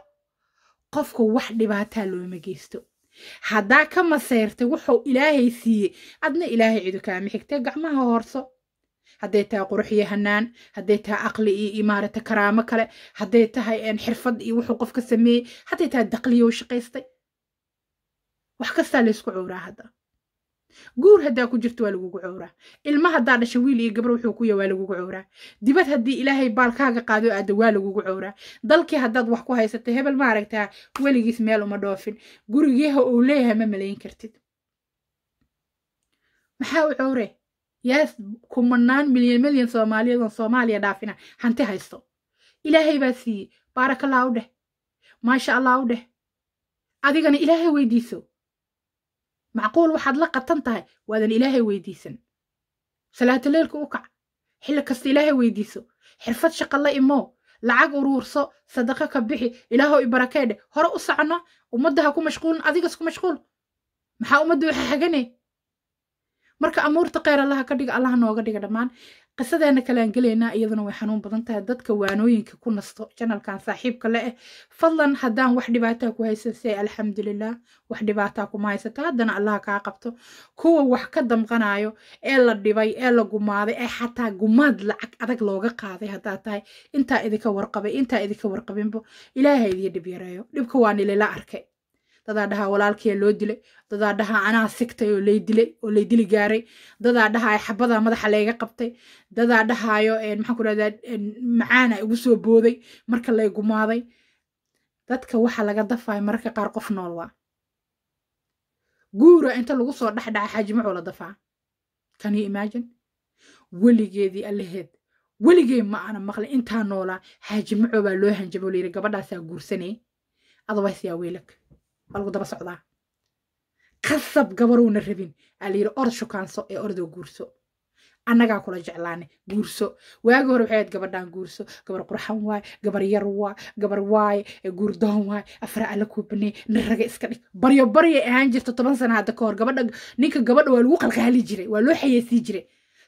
qofka wax dhibaataa looma geysto haddaa ka maseyrtay wuxuu ilaahay siiyey adna ilaahay cidu kaama xigtee gacmaha horso hadday tahay qurux iyo hanaan hadday tahay aqli iyo imaarata karaamo kale hadday tahay xirfad iyo wuxuu qofka sameeyey hadday tahay daqliyo shaqaystay wax kastaa laysku cuuraa hadda guur haddaa ku jirto waa lagugu cowraa ilma haddaa dhasha wiil iyo gabar wuxuu ku ya waa lagugu cowraa dibad haddii ilaahay baalkaaga qaado aada waa lagugu cowraa dalkii haddaad wax ku haysata hebel ma aragtaa weligiis meel uma dhoofin gurigeeha uu leeyahay ma malayn kartid maxaa u cowre yaas kumanaan milyan milyan soomaaliyeed oon soomaaliya dhaafina hanti haysto ilaahay baa siiyey baarakallah u dheh maasha allah u dheh adigana ilaahay weydiiso macquul waxaad la qatan tahay waadan ilaahay weydiisan salaataleelka u kac xilli kasta ilaahay weydiiso xirfad shaqa la imow lacag uruurso sadaqo ka bixi ilaahow i ibarakeedhe hore u socono ummadda ha ku mashquulin adigas ku mashquul maxaa ummadda waxa hagane marka amuurta kheyr allaha ka dhiga allaha nooga dhiga dhammaan qisadeena kalaan gelaynaa iyaduna way xanuun badan tahay dadka waanooyinka ku nasto janalkan saaxiibka la eh fadlan haddaan wax dhibaataa ku haysan haysansay alxamdulilah wax dhibaataa kuma haysato haddana allaha kaa qabto kuwa wax ka damqanaayo ee la dhibay ee la gumaaday ee xataa gumaad lacag adag looga qaaday haddaa tahay intaa idinka warqabay intaa idinka warqabinbo ilaaha idiyo dhib yareeyo dhibka waa nilila arkay dadaa dhahaa walaalkiyaa loo dilay dadaa dhahaa anaa sigtay oo lay dilay oo lay dili gaaray dadaa dhahaayo xabadaa madaxa layga qabtay dadaa dhahaayo maxaan ku rahdaa macaana igu soo booday marka lay gumaaday dadka waxaa laga dafaayo mararka qaar qof nool waa guura inta lagu soo dhexdhaca xaajimucuu la dafaa kan you imagine weligeedii allaheed weligee ma ana maqlin intaa noolaa xaaji macoo baa loo hanjabo layiri gabadhaasaa guursanay adways yaa waa lagu daba socdaa kasab gabaruuna rabin aa la yidhi orod shukaanso ee ordoo guurso annagaa kula jeclaane guurso waagi hore waxay ayd gabadhaan guurso gabar qurxan waay gabar yar waay gabar waay guurdoon waay afra alla kuubnee nin raga iska dhig baryo baryay ahaan jirta toban sana hadda ka hor gabadha ninka gabadha waa lagu qalqaali jiray waa loo xayeesii jiray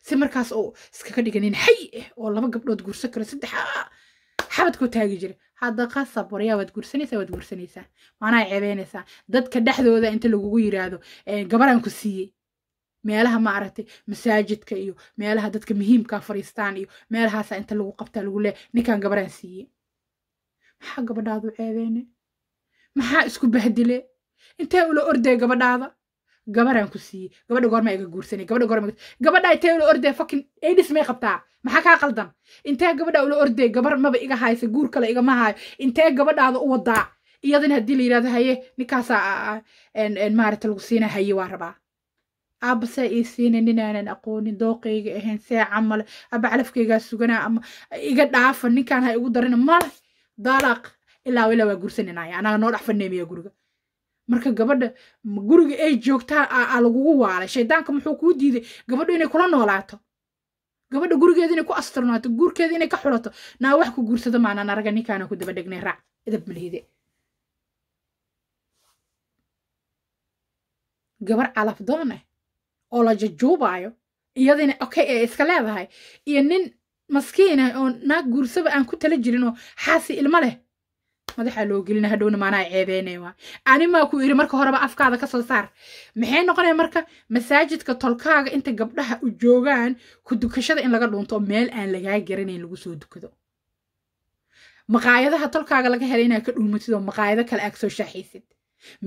si markaas oo iskaga dhiga nin xay ah eh! oo laba gabdhood guurso karo saddex xabad ku taagi jira hadda qasab waryaa waad guursanaysaa waad guursanaysaa maanaa ceebeynaysaa dadka dhexdooda inta lagugu yiraahdo gabaraan ku siiyey meelaha ma aragtay masaajidka iyo meelaha dadka muhiimkaa fariistaan iyo meelahaasa inta lagu qabtaa lagu leeya ninkaan gabaraan siiyey maxaa gabadhaadu ceebeyne maxaa isku bahdile intee ula ordee gabadhaada gabaraan ku siiyey gabadha goorma iga guursan gabadha goorma gabadha intee ula ordee fakin aidis may qabtaa maxaa kaa qaldan intee gabadha ula ordee gabar maba iga haysa guur kale igama hayo intee gabadhaada u wadaa iyadana haddii la yidhahdo haye ninkaasaa ah, ah, ah, maarata lagu siina haye waa rabaa aabbasaa ii siinay ninaanan aqoonin dooqayga ahayn see camale abba calafkaygaa suganaa ama iga dhaafa ninkaan ha igu darina male dalaaq ilaa ilaa waa guursananaya anaga noo dhex faneemiya guriga marka gabadha guriga ay joogtaa aa lagugu waalay shaydaanka muxuu kuu diiday gabadhu inay kula noolaato gabadha gurigeeda inay ku astarnaato guurkeeda inay ka xulato naa wax ku guursado maanaan araga ninkaana ku daba raac edab malihide gabar calaf doon eh, oo la jajuubaayo iyadina okay ee iska leedahay iyo nin maskiina eh, oo naa guursaba aan ku tala jirin oo xaasi ilma leh madaxaa loo gelina hadhowna maanaa ceebeynay waay animaa ku yidhi marka horeba afkaada ka soo saar maxay noqonaya marka masaajidka tolkaaga inta gabdhaha u joogaan ku dukashada in laga dhuunto meel aan lagaa garanayn lagu soo dukado maqaayadaha tolkaaga laga helay inaad ka dhuumatid maqaayado kale aad kasoo shaaxaysid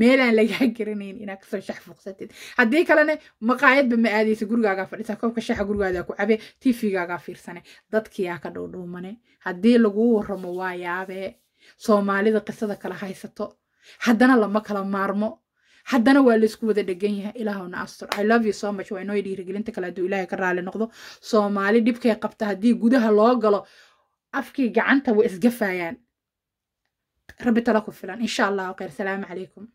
meel aan lagaa garanayn inaad kasoo shax fuuqsatid haddii kalena maqaayadba ma aadaysa gurigaagaa fadhisa koobka shaxa gurigaadaa ku cabe tifigaagaa fiirsane dadkiyaa ka dhowdhuumane haddii laguu waramo waa yaabee soomaalida qisada kala haysato haddana lama kala maarmo haddana waa laysku wada dhegan yahay ilaahuna astor i love you so much waa inoo dhiirigelinta kale hadduu ilaahay ka raali noqdo soomaali dhibkay qabta haddii gudaha loo galo afkii gacanta way isgafayaan rabbi tala ku filan insha allahu khayr salaamu calaykum